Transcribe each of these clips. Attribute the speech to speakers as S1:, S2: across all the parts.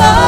S1: Oh.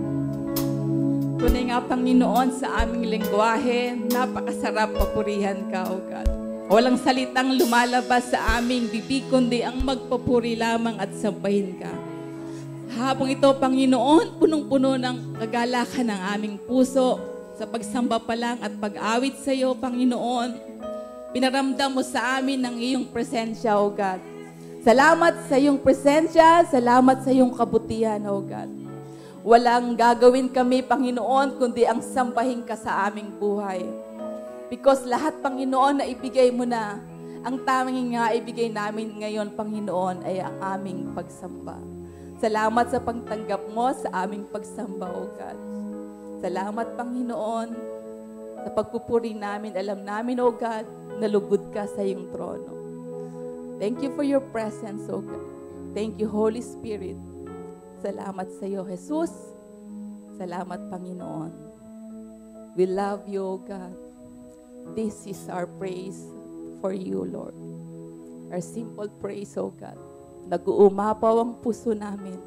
S2: Tunay nga, Panginoon, sa aming lingwahe, napakasarap papurihan ka, O God. Walang salitang lumalabas sa aming bibig, kundi ang magpapuri lamang at sabahin ka. Habang ito, Panginoon, punong-puno ng kagalakan ng aming puso sa pagsamba pa lang at pag-awit sa iyo, Panginoon. Pinaramdam mo sa amin ang iyong presensya, O God. Salamat sa iyong presensya, salamat sa iyong kabutihan, O God. Walang gagawin kami, Panginoon, kundi ang sampahin ka sa aming buhay. Because lahat, Panginoon, na ibigay mo na, ang tanging nga ibigay namin ngayon, Panginoon, ay ang aming pagsamba. Salamat sa pagtanggap mo sa aming pagsamba, O God. Salamat, Panginoon, sa pagpupuri namin. Alam namin, O God, na lugod ka sa iyong trono. Thank you for your presence, O God. Thank you, Holy Spirit. Salamat sa iyo, Jesus. Salamat, Panginoon. We love you, God. This is our praise for you, Lord. Our simple praise, O God. Nag-uumapaw ang puso namin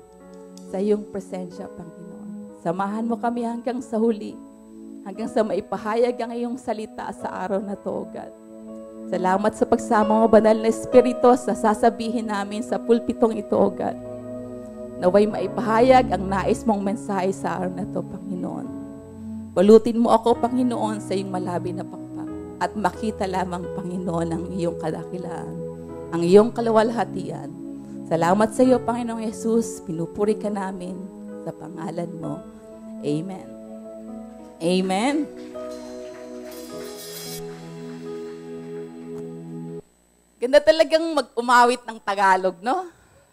S2: sa iyong presensya, Panginoon. Samahan mo kami hanggang sa huli, hanggang sa maipahayag ang iyong salita sa araw na to, O God. Salamat sa pagsama mo, Banal na Espiritu, sa sasabihin namin sa pulpitong ito, O God. Naway maipahayag ang nais mong mensahe sa araw na ito, Panginoon. Balutin mo ako, Panginoon, sa iyong malabi na pakpak at makita lamang, Panginoon, ang iyong kadakilaan, ang iyong kalawalhatian. Salamat sa iyo, Panginoong Yesus. Pinupuri ka namin sa pangalan mo. Amen. Amen. Ganda talagang mag-umawit ng Tagalog, no?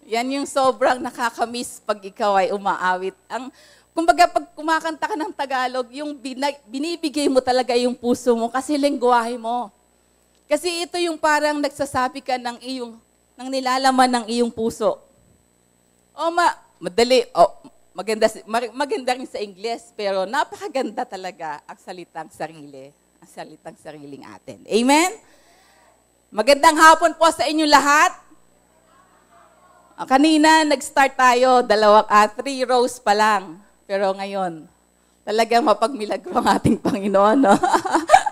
S2: Yan yung sobrang nakakamiss pag ikaw ay umaawit. Ang, kumbaga, pag kumakanta ka ng Tagalog, yung binag, binibigay mo talaga yung puso mo kasi lengguwahe mo. Kasi ito yung parang nagsasabi ka ng iyong, ng nilalaman ng iyong puso. O ma, madali, o maganda, maganda rin sa Ingles, pero napakaganda talaga ang salitang sarili, ang salitang sariling atin. Amen? Magandang hapon po sa inyo lahat. Ah, kanina, nag-start tayo, dalawang, ah, three rows pa lang. Pero ngayon, talagang mapagmilagro ang ating Panginoon. No?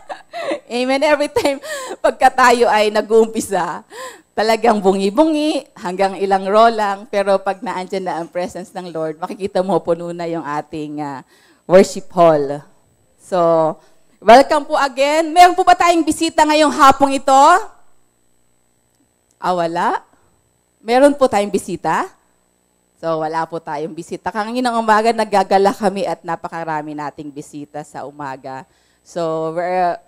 S2: Amen. Every time pagka tayo ay nag-uumpisa, talagang bungi-bungi, hanggang ilang row lang. Pero pag naandyan na ang presence ng Lord, makikita mo puno na yung ating uh, worship hall. So, welcome po again. Meron po ba tayong bisita ngayong hapong ito? Ah, meron po tayong bisita. So wala po tayong bisita. Kanginang umaga naggagala kami at napakarami nating bisita sa umaga. So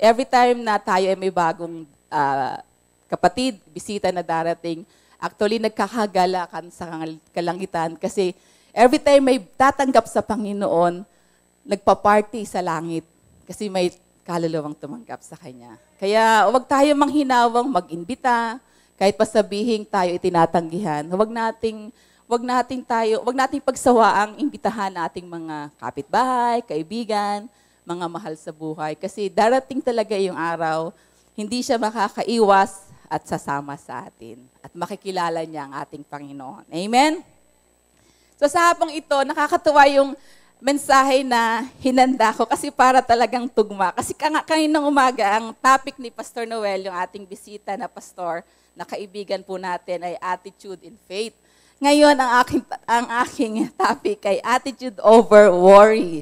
S2: every time na tayo ay may bagong uh, kapatid, bisita na darating, actually nagkakagalakan sa kalangitan kasi every time may tatanggap sa Panginoon, nagpa-party sa langit kasi may kaluluwang tumanggap sa Kanya. Kaya huwag tayo manghinawang mag-imbita, kahit pa pasabihin tayo itinatanggihan, huwag nating wag nating tayo, wag nating pagsawaang imbitahan nating mga kapitbahay, kaibigan, mga mahal sa buhay kasi darating talaga yung araw hindi siya makakaiwas at sasama sa atin at makikilala niya ang ating Panginoon. Amen. So sa hapong ito, nakakatuwa yung mensahe na hinanda ko kasi para talagang tugma. Kasi kaninang umaga, ang topic ni Pastor Noel, yung ating bisita na pastor, na kaibigan po natin ay attitude in faith. Ngayon, ang aking, ang aking topic ay attitude over worry.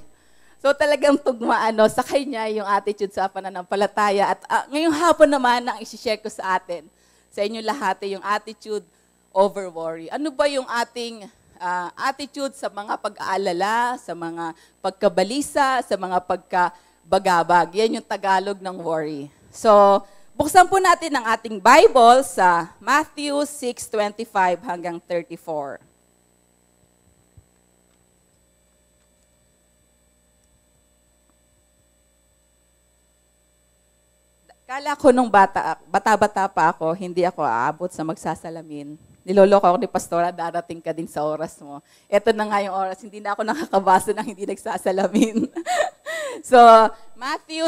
S2: So talagang tugma ano, sa kanya yung attitude sa pananampalataya. At uh, ngayong hapon naman, ang isishare ko sa atin, sa inyo lahat, ay yung attitude over worry. Ano ba yung ating uh, attitude sa mga pag-aalala, sa mga pagkabalisa, sa mga pagkabagabag? Yan yung Tagalog ng worry. So, Buksan po natin ang ating Bible sa Matthew 6:25 hanggang 34. Kala ko nung bata, bata-bata pa ako, hindi ako aabot sa magsasalamin. Niloloko ako ni Pastora, darating ka din sa oras mo. Ito na nga yung oras, hindi na ako nakakabasa ng hindi nagsasalamin. so, Matthew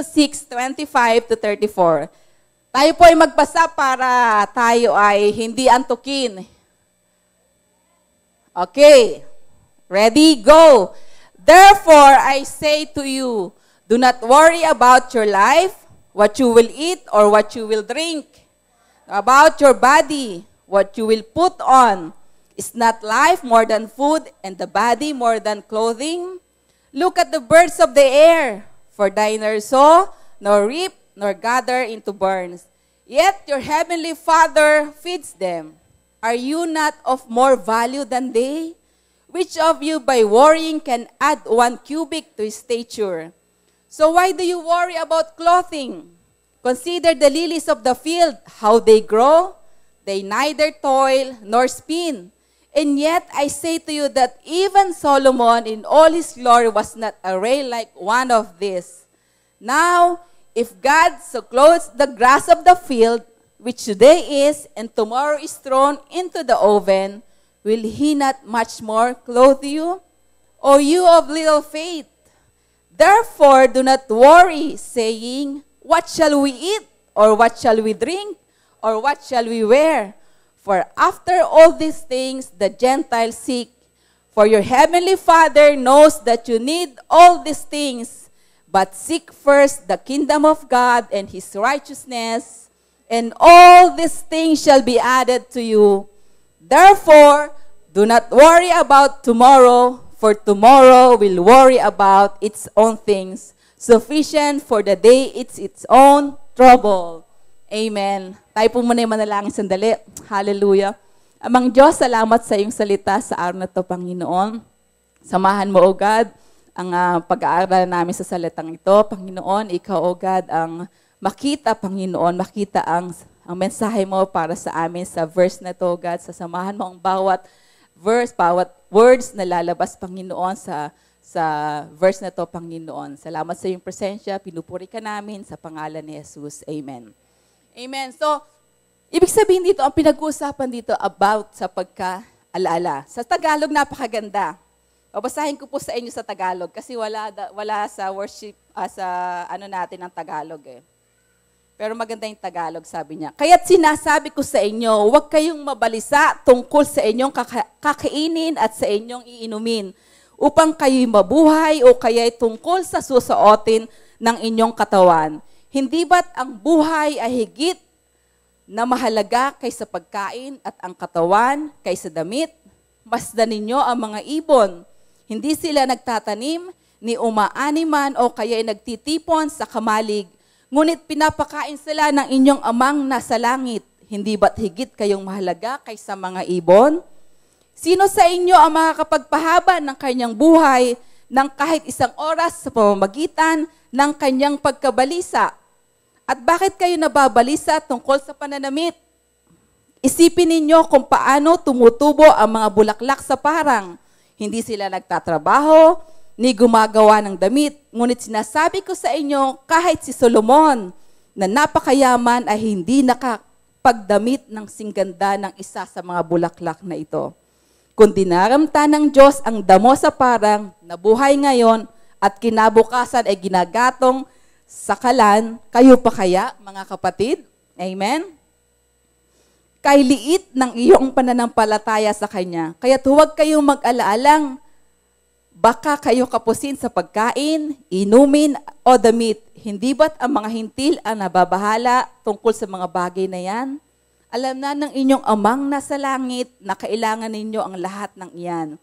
S2: 6:25 to 34. Tayo po ay magpasa para tayo ay hindi antukin. Okay. Ready? Go. Therefore, I say to you, do not worry about your life, what you will eat or what you will drink, about your body, what you will put on. Is not life more than food and the body more than clothing? Look at the birds of the air, for they neither sow nor reap nor gather into barns. Yet your heavenly Father feeds them. Are you not of more value than they? Which of you by worrying can add one cubic to his stature? So why do you worry about clothing? Consider the lilies of the field, how they grow. They neither toil nor spin. And yet I say to you that even Solomon in all his glory was not arrayed like one of these. Now, If God so clothes the grass of the field, which today is and tomorrow is thrown into the oven, will he not much more clothe you? O you of little faith, therefore do not worry, saying, What shall we eat? Or what shall we drink? Or what shall we wear? For after all these things the Gentiles seek. For your heavenly Father knows that you need all these things. But seek first the kingdom of God and his righteousness, and all these things shall be added to you. Therefore, do not worry about tomorrow, for tomorrow will worry about its own things. Sufficient for the day it's its own trouble. Amen. Tayo po muna yung manalangin sandali. Hallelujah. Amang Diyos, salamat sa iyong salita sa araw na to, Panginoon. Samahan mo, O God ang uh, pag-aaral namin sa salitang ito. Panginoon, Ikaw, O God, ang makita, Panginoon, makita ang, ang mensahe mo para sa amin sa verse na ito, God. Sasamahan mo ang bawat verse, bawat words na lalabas, Panginoon, sa sa verse na to, Panginoon. Salamat sa iyong presensya. Pinupuri ka namin sa pangalan ni Jesus. Amen. Amen. So, ibig sabihin dito, ang pinag-uusapan dito about sa pagkaalaala. Sa Tagalog, napakaganda. Babasahin ko po sa inyo sa Tagalog kasi wala, wala sa worship, uh, sa ano natin ang Tagalog eh. Pero maganda yung Tagalog, sabi niya. Kaya't sinasabi ko sa inyo, huwag kayong mabalisa tungkol sa inyong kakainin at sa inyong iinumin upang kayo'y mabuhay o kaya'y tungkol sa susuotin ng inyong katawan. Hindi ba't ang buhay ay higit na mahalaga kaysa pagkain at ang katawan kaysa damit? Masdan ninyo ang mga ibon hindi sila nagtatanim, ni umaaniman o kaya'y nagtitipon sa kamalig. Ngunit pinapakain sila ng inyong amang nasa langit. Hindi ba't higit kayong mahalaga kaysa mga ibon? Sino sa inyo ang makakapagpahaba ng kanyang buhay ng kahit isang oras sa pamamagitan ng kanyang pagkabalisa? At bakit kayo nababalisa tungkol sa pananamit? Isipin ninyo kung paano tumutubo ang mga bulaklak sa parang hindi sila nagtatrabaho, ni gumagawa ng damit. Ngunit sinasabi ko sa inyo, kahit si Solomon, na napakayaman ay hindi nakapagdamit ng singganda ng isa sa mga bulaklak na ito. Kung dinaramta ng Diyos ang damo sa parang na buhay ngayon at kinabukasan ay ginagatong sakalan, kayo pa kaya, mga kapatid? Amen? kay liit ng iyong pananampalataya sa Kanya. Kaya't huwag kayong mag-alaalang, baka kayo kapusin sa pagkain, inumin o damit. Hindi ba't ang mga hintil ang nababahala tungkol sa mga bagay na yan? Alam na ng inyong amang nasa langit na kailangan ninyo ang lahat ng iyan.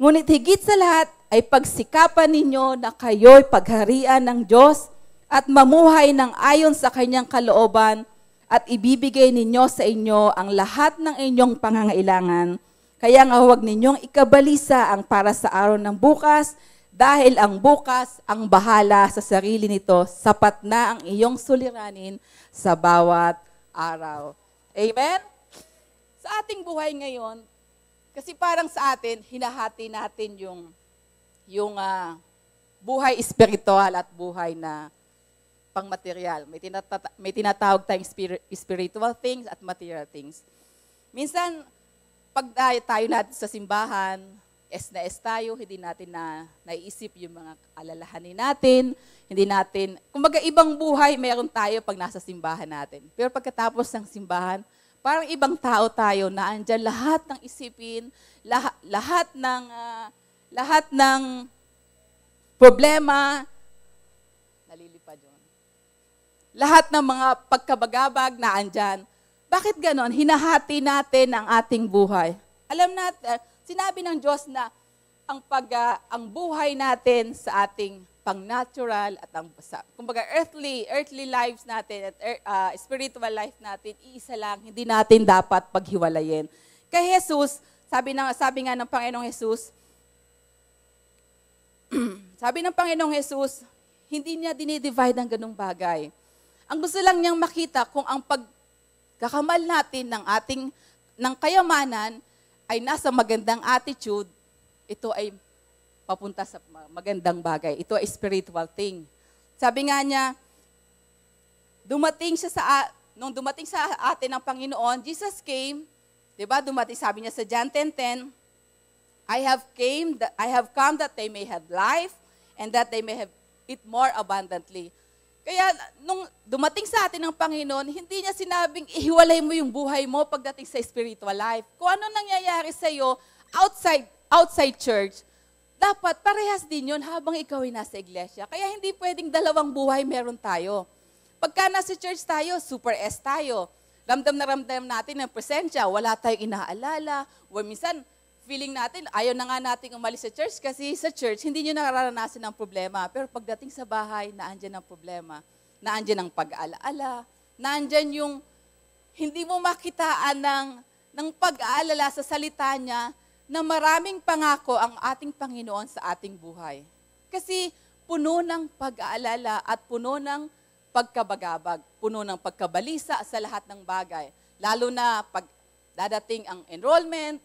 S2: Ngunit higit sa lahat ay pagsikapan ninyo na kayo'y pagharian ng Diyos at mamuhay ng ayon sa kanyang kalooban – at ibibigay ninyo sa inyo ang lahat ng inyong pangangailangan. Kaya nga huwag ninyong ikabalisa ang para sa araw ng bukas dahil ang bukas ang bahala sa sarili nito. Sapat na ang iyong suliranin sa bawat araw. Amen? Sa ating buhay ngayon, kasi parang sa atin, hinahati natin yung, yung uh, buhay espiritual at buhay na pang-material. May, tinata- may tinatawag tayong spir- spiritual things at material things. Minsan, pag tayo, natin sa simbahan, es na es tayo, hindi natin na naiisip yung mga alalahanin natin, hindi natin, kumbaga ibang buhay meron tayo pag nasa simbahan natin. Pero pagkatapos ng simbahan, parang ibang tao tayo na andyan lahat ng isipin, lahat, lahat ng, uh, lahat ng problema, lahat ng mga pagkabagabag na andyan. Bakit ganon? Hinahati natin ang ating buhay. Alam natin, eh, sinabi ng Diyos na ang pag uh, ang buhay natin sa ating pang-natural at ang sa, kumbaga earthly earthly lives natin at uh, spiritual life natin iisa lang hindi natin dapat paghiwalayin. Kay Jesus, sabi ng sabi nga ng Panginoong Jesus Sabi ng Panginoong Jesus, hindi niya dinidivide ang ganung bagay. Ang gusto lang niyang makita kung ang pagkakamal natin ng ating ng kayamanan ay nasa magandang attitude, ito ay papunta sa magandang bagay. Ito ay spiritual thing. Sabi nga niya, dumating siya sa, nung dumating sa atin ang Panginoon, Jesus came, di ba, dumating, sabi niya sa John 10.10, 10, I have came, that, I have come that they may have life and that they may have it more abundantly. Kaya nung dumating sa atin ng Panginoon, hindi niya sinabing ihiwalay mo yung buhay mo pagdating sa spiritual life. Kung ano nangyayari sa iyo outside outside church, dapat parehas din yun habang ikaw ay nasa iglesia. Kaya hindi pwedeng dalawang buhay meron tayo. Pagka nasa church tayo, super S tayo. Ramdam na ramdam natin ang presensya. Wala tayong inaalala. O minsan, feeling natin, ayaw na nga nating umalis sa church kasi sa church, hindi nyo nararanasan ng problema. Pero pagdating sa bahay, naandyan ang problema, naandyan ang pag aalala naandyan yung hindi mo makitaan ng, ng pag-aalala sa salita niya na maraming pangako ang ating Panginoon sa ating buhay. Kasi puno ng pag-aalala at puno ng pagkabagabag, puno ng pagkabalisa sa lahat ng bagay. Lalo na pag dadating ang enrollment,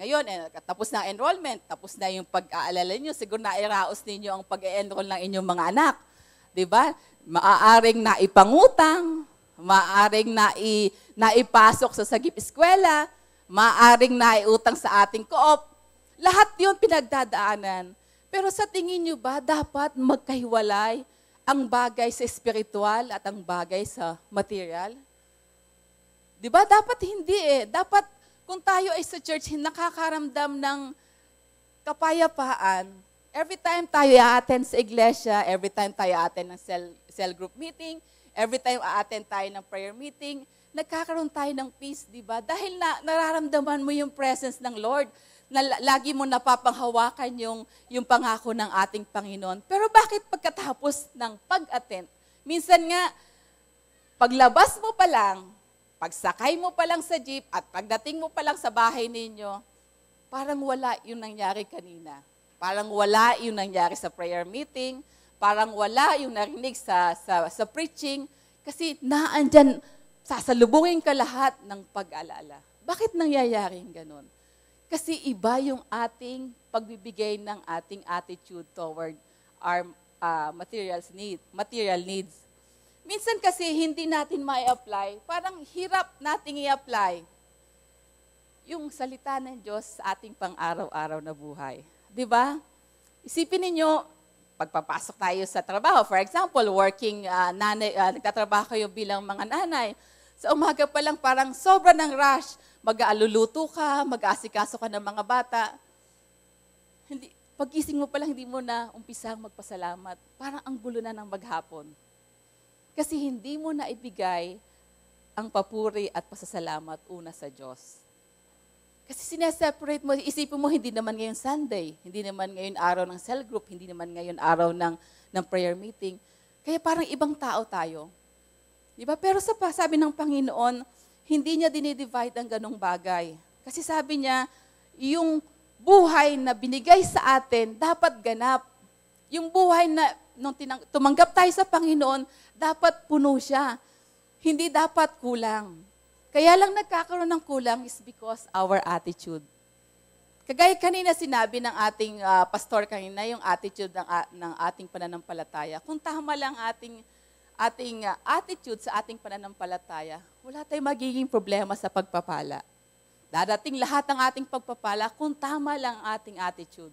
S2: ngayon, eh, tapos na enrollment, tapos na yung pag-aalala niyo, siguro na iraos ninyo ang pag-enroll ng inyong mga anak. Di ba? Maaaring na ipangutang, maaaring na i, naipasok sa sagip eskwela, maaaring naiutang sa ating co-op. Lahat yun pinagdadaanan. Pero sa tingin nyo ba, dapat magkahiwalay ang bagay sa spiritual at ang bagay sa material? Di ba? Dapat hindi eh. Dapat kung tayo ay sa church, nakakaramdam ng kapayapaan, every time tayo a-attend sa iglesia, every time tayo a-attend ng cell, cell group meeting, every time a-attend tayo ng prayer meeting, nagkakaroon tayo ng peace, di ba? Dahil na, nararamdaman mo yung presence ng Lord, na lagi mo napapanghawakan yung, yung pangako ng ating Panginoon. Pero bakit pagkatapos ng pag-attend? Minsan nga, paglabas mo pa lang, pagsakay mo pa lang sa jeep at pagdating mo pa lang sa bahay ninyo, parang wala yung nangyari kanina. Parang wala yung nangyari sa prayer meeting, parang wala yung narinig sa, sa, sa preaching, kasi naandyan, sasalubungin ka lahat ng pag-alala. Bakit nangyayaring ganun? Kasi iba yung ating pagbibigay ng ating attitude toward our uh, materials need, material needs. Minsan kasi hindi natin may apply Parang hirap nating i-apply yung salita ng Diyos sa ating pang-araw-araw na buhay. Di ba? Isipin niyo pagpapasok tayo sa trabaho, for example, working uh, nanay, uh, nagtatrabaho kayo bilang mga nanay, sa umaga pa lang parang sobra ng rush. Mag-aaluluto ka, mag-aasikaso ka ng mga bata. Hindi, pagising mo pa lang, hindi mo na umpisang magpasalamat. Parang ang gulo na ng maghapon. Kasi hindi mo na ibigay ang papuri at pasasalamat una sa Diyos. Kasi sineseparate mo, isipin mo, hindi naman ngayon Sunday, hindi naman ngayon araw ng cell group, hindi naman ngayon araw ng, ng prayer meeting. Kaya parang ibang tao tayo. Di ba? Pero sa sabi ng Panginoon, hindi niya dinidivide ang ganong bagay. Kasi sabi niya, yung buhay na binigay sa atin, dapat ganap. Yung buhay na nung tinang, tumanggap tayo sa Panginoon, dapat puno siya. Hindi dapat kulang. Kaya lang nagkakaroon ng kulang is because our attitude. Kagaya kanina sinabi ng ating uh, pastor kanina, yung attitude ng, uh, ng ating pananampalataya. Kung tama lang ating ating uh, attitude sa ating pananampalataya, wala tayong magiging problema sa pagpapala. Dadating lahat ng ating pagpapala kung tama lang ating attitude.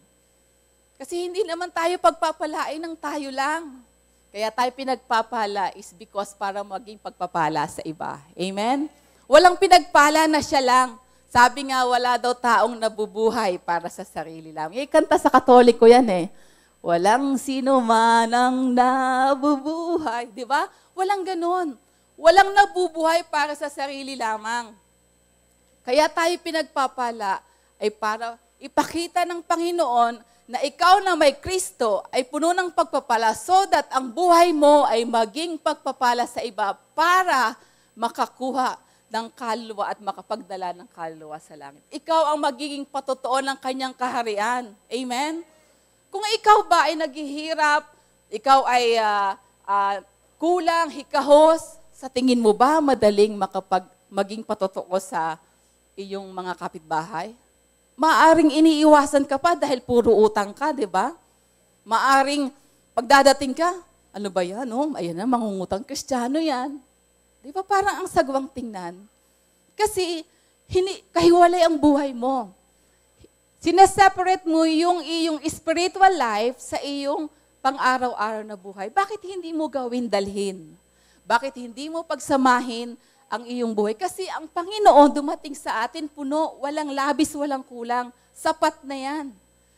S2: Kasi hindi naman tayo pagpapalain ng tayo lang. Kaya tayo pinagpapala is because para maging pagpapala sa iba. Amen? Walang pinagpala na siya lang. Sabi nga, wala daw taong nabubuhay para sa sarili lang. Yung eh, kanta sa Katoliko yan eh. Walang sino man ang nabubuhay. Di ba? Walang ganon. Walang nabubuhay para sa sarili lamang. Kaya tayo pinagpapala ay para ipakita ng Panginoon na ikaw na may Kristo ay puno ng pagpapala so that ang buhay mo ay maging pagpapala sa iba para makakuha ng kalwa at makapagdala ng kalwa sa langit. Ikaw ang magiging patotoo ng kanyang kaharian. Amen? Kung ikaw ba ay naghihirap, ikaw ay uh, uh, kulang, hikahos, sa tingin mo ba madaling makapag maging patotoo sa iyong mga kapitbahay? maaring iniiwasan ka pa dahil puro utang ka, di ba? Maaring pagdadating ka, ano ba yan? no? Oh? ayan na, mangungutang kristyano yan. Di ba? Parang ang sagwang tingnan. Kasi hini, kahiwalay ang buhay mo. Sineseparate mo yung iyong spiritual life sa iyong pang-araw-araw na buhay. Bakit hindi mo gawin dalhin? Bakit hindi mo pagsamahin ang iyong buhay. Kasi ang Panginoon dumating sa atin puno, walang labis, walang kulang. Sapat na yan.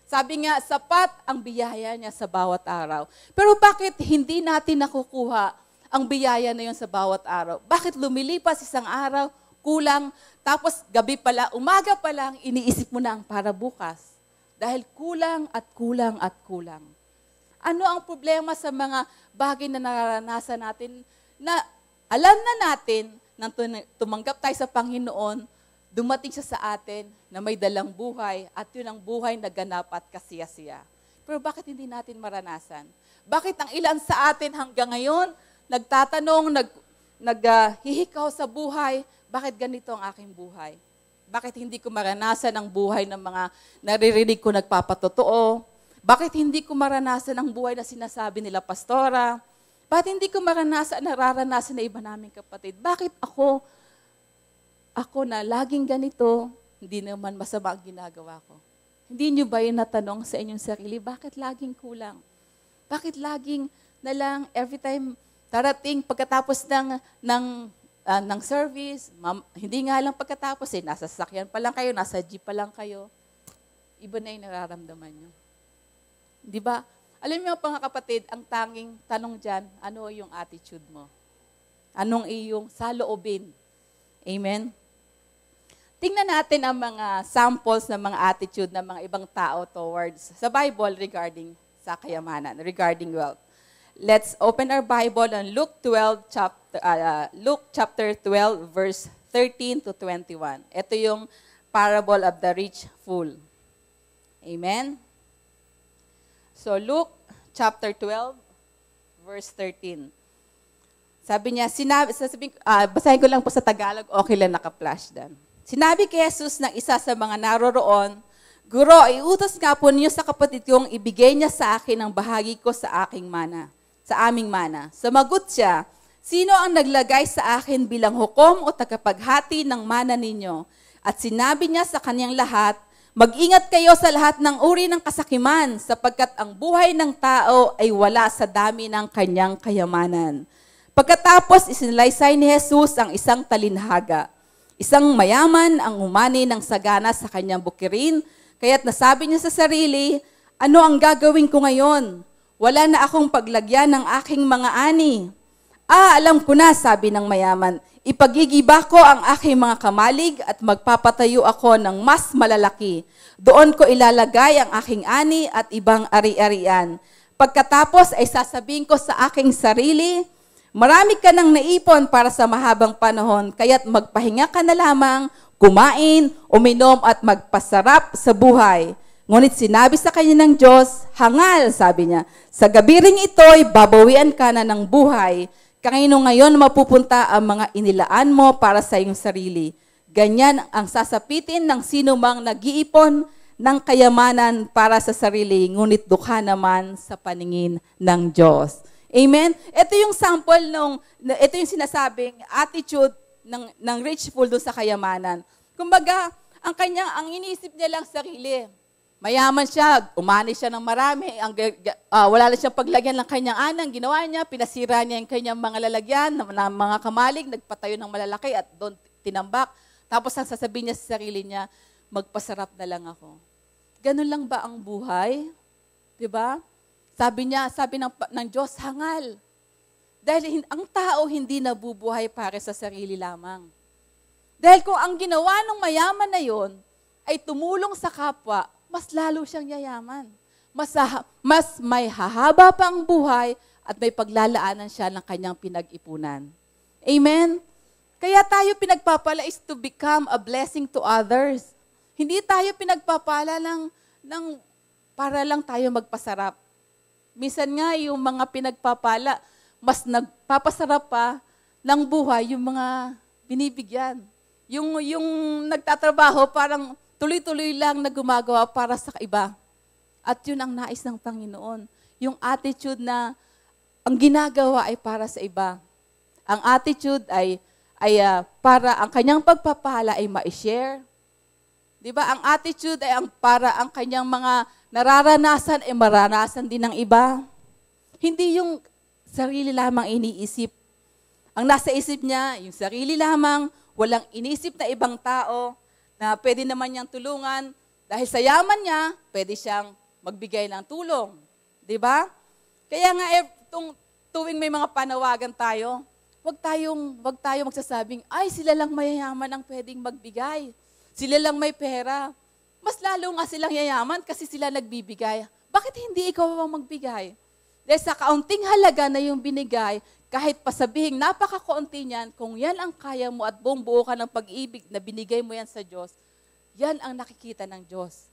S2: Sabi nga, sapat ang biyaya niya sa bawat araw. Pero bakit hindi natin nakukuha ang biyaya na yon sa bawat araw? Bakit lumilipas isang araw, kulang, tapos gabi pala, umaga pa lang, iniisip mo na ang para bukas. Dahil kulang at kulang at kulang. Ano ang problema sa mga bagay na naranasan natin na alam na natin nang tumanggap tayo sa Panginoon, dumating siya sa atin na may dalang buhay at yun ang buhay na ganap at siya Pero bakit hindi natin maranasan? Bakit ang ilan sa atin hanggang ngayon nagtatanong, nag, naghihikaw ah, sa buhay, bakit ganito ang aking buhay? Bakit hindi ko maranasan ang buhay ng mga naririnig ko nagpapatotoo? Bakit hindi ko maranasan ang buhay na sinasabi nila pastora? Ba't hindi ko maranasan, nararanasan na iba naming kapatid? Bakit ako, ako na laging ganito, hindi naman masama ang ginagawa ko? Hindi nyo ba yun natanong sa inyong sarili, bakit laging kulang? Bakit laging na lang every time darating pagkatapos ng, ng, uh, ng service, mam, hindi nga lang pagkatapos eh, nasa sasakyan pa lang kayo, nasa jeep pa lang kayo, iba na yung nararamdaman nyo. Di ba? Alam niyo mga kapatid, ang tanging tanong dyan, ano yung attitude mo? Anong iyong saloobin? Amen? Tingnan natin ang mga samples ng mga attitude ng mga ibang tao towards sa Bible regarding sa kayamanan, regarding wealth. Let's open our Bible on Luke 12 chapter uh, Luke chapter 12 verse 13 to 21. Ito yung parable of the rich fool. Amen. So Luke chapter 12 verse 13. Sabi niya, sinabi, sasabi, uh, basahin ko lang po sa Tagalog, okay lang naka-flash dan. Sinabi kay Jesus ng isa sa mga naroroon, Guro, iutos nga po niyo sa kapatid kong ibigay niya sa akin ang bahagi ko sa aking mana, sa aming mana. Sumagot siya, Sino ang naglagay sa akin bilang hukom o tagapaghati ng mana ninyo? At sinabi niya sa kanyang lahat, Mag-ingat kayo sa lahat ng uri ng kasakiman, sapagkat ang buhay ng tao ay wala sa dami ng kanyang kayamanan. Pagkatapos, isinilaysay ni Jesus ang isang talinhaga. Isang mayaman ang umani ng sagana sa kanyang bukirin, kaya't nasabi niya sa sarili, ano ang gagawin ko ngayon? Wala na akong paglagyan ng aking mga ani. Ah, alam ko na, sabi ng mayaman, ipagigiba ko ang aking mga kamalig at magpapatayo ako ng mas malalaki. Doon ko ilalagay ang aking ani at ibang ari-arian. Pagkatapos ay sasabihin ko sa aking sarili, marami ka nang naipon para sa mahabang panahon, kaya't magpahinga ka na lamang, kumain, uminom at magpasarap sa buhay. Ngunit sinabi sa kanya ng Diyos, hangal, sabi niya, sa gabi ring ito'y babawian ka na ng buhay Kangino ngayon mapupunta ang mga inilaan mo para sa iyong sarili. Ganyan ang sasapitin ng sino mang nag-iipon ng kayamanan para sa sarili, ngunit dukha naman sa paningin ng Diyos. Amen? Ito yung sample nung, ito yung sinasabing attitude ng, ng rich fool doon sa kayamanan. Kumbaga, ang kanya, ang iniisip niya lang sarili, Mayaman siya, umani siya ng marami, ang, uh, wala lang siyang paglagyan ng kanyang anang, ginawa niya, pinasira niya yung kanyang mga lalagyan, ng, mga kamalig, nagpatayo ng malalaki at doon tinambak. Tapos ang sasabihin niya sa sarili niya, magpasarap na lang ako. Ganun lang ba ang buhay? Di ba? Sabi niya, sabi ng, ng Diyos, hangal. Dahil ang tao hindi nabubuhay para sa sarili lamang. Dahil kung ang ginawa ng mayaman na yon ay tumulong sa kapwa, mas lalo siyang yayaman. Mas, mas may hahaba pang buhay at may paglalaanan siya ng kanyang pinag-ipunan. Amen? Kaya tayo pinagpapala is to become a blessing to others. Hindi tayo pinagpapala ng, ng para lang tayo magpasarap. Minsan nga yung mga pinagpapala, mas nagpapasarap pa ng buhay yung mga binibigyan. Yung, yung nagtatrabaho, parang Tuloy-tuloy lang na gumagawa para sa iba. At yun ang nais ng Panginoon. Yung attitude na ang ginagawa ay para sa iba. Ang attitude ay, ay uh, para ang kanyang pagpapala ay ma-share. Di ba? Ang attitude ay ang para ang kanyang mga nararanasan ay maranasan din ng iba. Hindi yung sarili lamang iniisip. Ang nasa isip niya, yung sarili lamang, walang inisip na ibang tao, na pwede naman niyang tulungan. Dahil sa yaman niya, pwede siyang magbigay ng tulong. Di ba? Kaya nga, eh, tung, tuwing may mga panawagan tayo, wag tayong, wag tayong magsasabing, ay, sila lang mayayaman ang pwedeng magbigay. Sila lang may pera. Mas lalo nga silang yayaman kasi sila nagbibigay. Bakit hindi ikaw ang magbigay? Dahil sa kaunting halaga na yung binigay, kahit pasabihin, napakakunti niyan, kung yan ang kaya mo at buong buo ka ng pag-ibig na binigay mo yan sa Diyos, yan ang nakikita ng Diyos.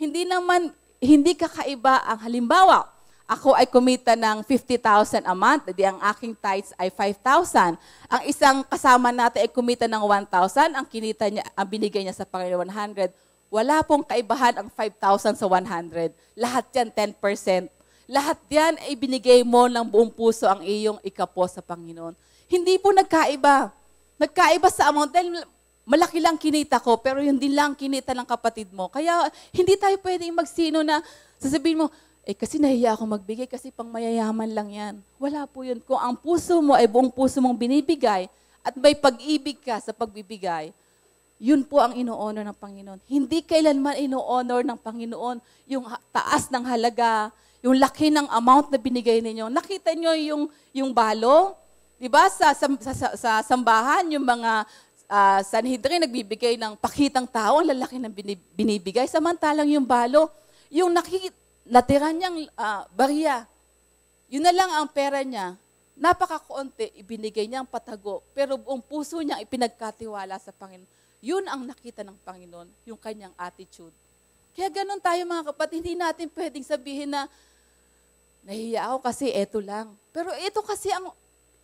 S2: Hindi naman, hindi kakaiba ang halimbawa. Ako ay kumita ng 50,000 a month, di ang aking tithes ay 5,000. Ang isang kasama natin ay kumita ng 1,000, ang kinita niya, ang binigay niya sa Panginoon 100. Wala pong kaibahan ang 5,000 sa 100. Lahat yan 10%. Lahat yan ay binigay mo ng buong puso ang iyong ikapo sa Panginoon. Hindi po nagkaiba. Nagkaiba sa amount dahil malaki lang kinita ko, pero yun din lang kinita ng kapatid mo. Kaya hindi tayo pwedeng magsino na sasabihin mo, eh kasi nahiya ako magbigay kasi pang mayayaman lang yan. Wala po yun. Kung ang puso mo ay buong puso mong binibigay at may pag-ibig ka sa pagbibigay, yun po ang ino-honor ng Panginoon. Hindi kailanman ino-honor ng Panginoon yung taas ng halaga, yung laki ng amount na binigay ninyo. Nakita nyo yung, yung balo? Diba sa, sa, sa, sa sambahan, yung mga uh, Sanhedrin nagbibigay ng pakitang tao, ang lalaki ng binibigay. Samantalang yung balo, yung nakikita, natira niyang uh, bariya, yun na lang ang pera niya. Napakakonti, ibinigay niya ang patago, pero buong puso niya ipinagkatiwala sa Panginoon. Yun ang nakita ng Panginoon, yung kanyang attitude. Kaya ganun tayo mga kapatid, hindi natin pwedeng sabihin na Nahiya ako kasi eto lang. Pero ito kasi ang,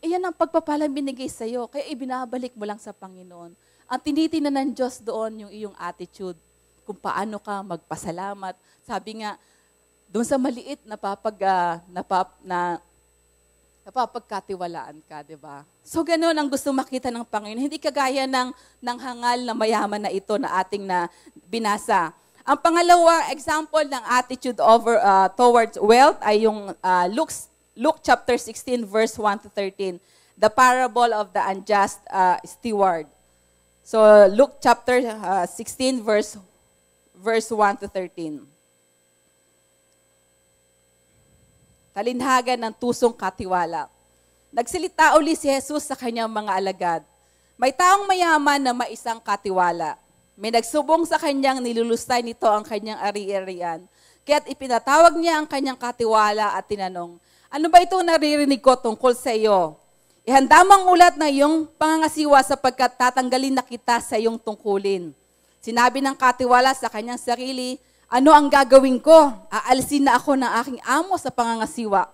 S2: iyan ang pagpapalang binigay sa iyo. Kaya ibinabalik mo lang sa Panginoon. Ang tinitingnan ng Diyos doon yung iyong attitude. Kung paano ka magpasalamat. Sabi nga, doon sa maliit napapag, uh, napap, na, napapagkatiwalaan ka, di ba? So ganoon ang gusto makita ng Panginoon. Hindi kagaya ng, ng hangal na mayaman na ito na ating na binasa ang pangalawa example ng attitude over uh, towards wealth ay yung uh, Luke, Luke chapter 16 verse 1 to 13, the parable of the unjust uh, steward. So Luke chapter uh, 16 verse verse 1 to 13. Talinhaga ng tusong katiwala. Nagsilita uli si Jesus sa kanyang mga alagad. May taong mayaman na may isang katiwala may nagsubong sa kanyang nilulustay nito ang kanyang ari-arian. Kaya't ipinatawag niya ang kanyang katiwala at tinanong, Ano ba itong naririnig ko tungkol sa iyo? Ihanda mo ang ulat na iyong pangangasiwa sapagkat tatanggalin na kita sa iyong tungkulin. Sinabi ng katiwala sa kanyang sarili, Ano ang gagawin ko? Aalisin na ako ng aking amo sa pangangasiwa.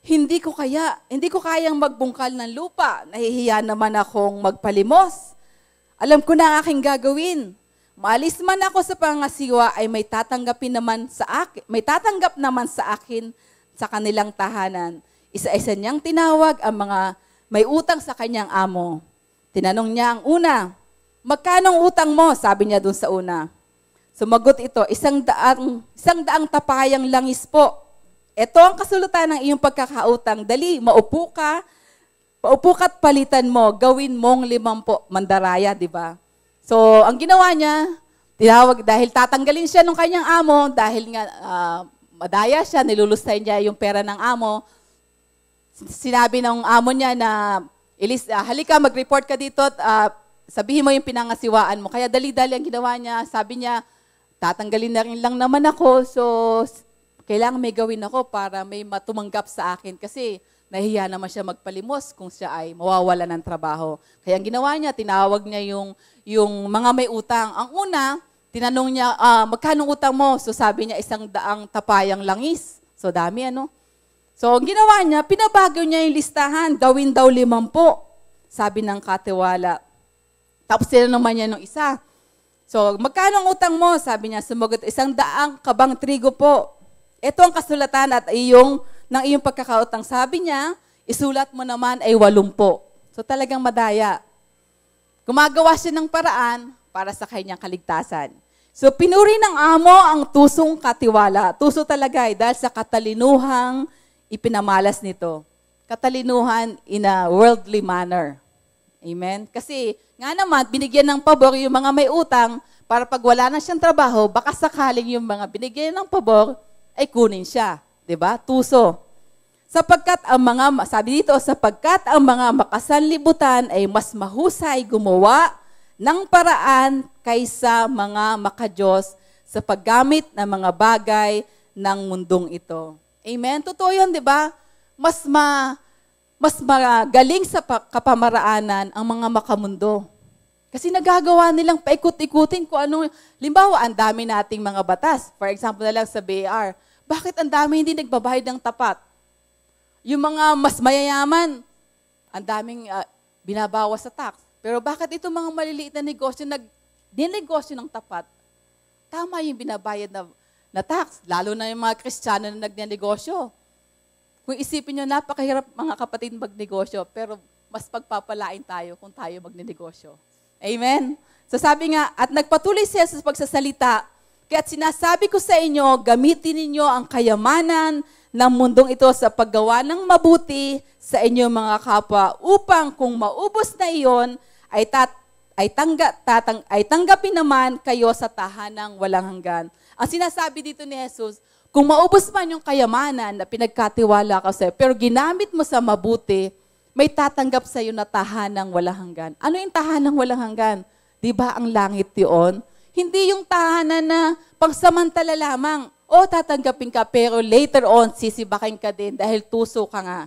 S2: Hindi ko kaya, hindi ko kayang magbungkal ng lupa. Nahihiya naman akong magpalimos alam ko na ang aking gagawin. Maalis man ako sa pangasiwa ay may tatanggapin naman sa akin, may tatanggap naman sa akin sa kanilang tahanan. Isa-isa niyang tinawag ang mga may utang sa kanyang amo. Tinanong niya ang una, magkano ang utang mo? Sabi niya dun sa una. Sumagot ito, isang daang, isang daang tapayang langis po. Ito ang kasulatan ng iyong pagkakautang. Dali, maupo ka, Paupo ka't palitan mo, gawin mong limampo mandaraya, di ba? So, ang ginawa niya, tinawag dahil tatanggalin siya ng kanyang amo dahil nga uh, madaya siya, nilulustay niya yung pera ng amo. Sinabi ng amo niya na, Elis, uh, ah, halika, mag-report ka dito at uh, sabihin mo yung pinangasiwaan mo. Kaya dali-dali ang ginawa niya. Sabi niya, tatanggalin na rin lang naman ako. So, kailangan may gawin ako para may matumanggap sa akin. Kasi nahiya naman siya magpalimos kung siya ay mawawala ng trabaho. Kaya ang ginawa niya, tinawag niya yung, yung mga may utang. Ang una, tinanong niya, ah, magkano utang mo? So sabi niya, isang daang tapayang langis. So dami ano. So ang ginawa niya, pinabago niya yung listahan, gawin daw limampo. Sabi ng katiwala. Tapos sila naman niya nung isa. So, magkano ang utang mo? Sabi niya, sumagot, isang daang kabang trigo po. Ito ang kasulatan at iyong ng iyong pagkakautang. Sabi niya, isulat mo naman ay walumpo. So talagang madaya. Gumagawa siya ng paraan para sa kanyang kaligtasan. So pinuri ng amo ang tusong katiwala. Tuso talaga eh, dahil sa katalinuhang ipinamalas nito. Katalinuhan in a worldly manner. Amen? Kasi nga naman, binigyan ng pabor yung mga may utang para pag wala na siyang trabaho, baka sakaling yung mga binigyan ng pabor ay kunin siya. 'Di ba? Tuso. Sapagkat ang mga sabi dito, sapagkat ang mga makasanlibutan ay mas mahusay gumawa ng paraan kaysa mga makajos sa paggamit ng mga bagay ng mundong ito. Amen. Totoo 'yun, 'di ba? Mas ma mas magaling sa kapamaraanan ang mga makamundo. Kasi nagagawa nilang paikot-ikutin kung ano, limbawa, ang dami nating mga batas. For example na lang sa BAR, bakit ang dami hindi nagbabayad ng tapat? Yung mga mas mayayaman, ang daming uh, binabawas sa tax. Pero bakit itong mga maliliit na negosyo nag dinegosyo ng tapat? Tama yung binabayad na, na tax, lalo na yung mga Kristiyano na nagnenegosyo. Kung isipin nyo, napakahirap mga kapatid magnegosyo, pero mas pagpapalain tayo kung tayo magnenegosyo. Amen? So sabi nga, at nagpatuloy siya sa pagsasalita kaya sinasabi ko sa inyo, gamitin ninyo ang kayamanan ng mundong ito sa paggawa ng mabuti sa inyong mga kapwa upang kung maubos na iyon, ay, tat, ay, tangga, tatang, ay tanggapin naman kayo sa tahanang walang hanggan. Ang sinasabi dito ni Jesus, kung maubos man yung kayamanan na pinagkatiwala ka sa'yo, pero ginamit mo sa mabuti, may tatanggap sa iyo na tahanang walang hanggan. Ano yung tahanang walang hanggan? Di ba ang langit yun? Hindi yung tahanan na pagsamantala lamang. O tatanggapin ka, pero later on, sisibakin ka din dahil tuso ka nga.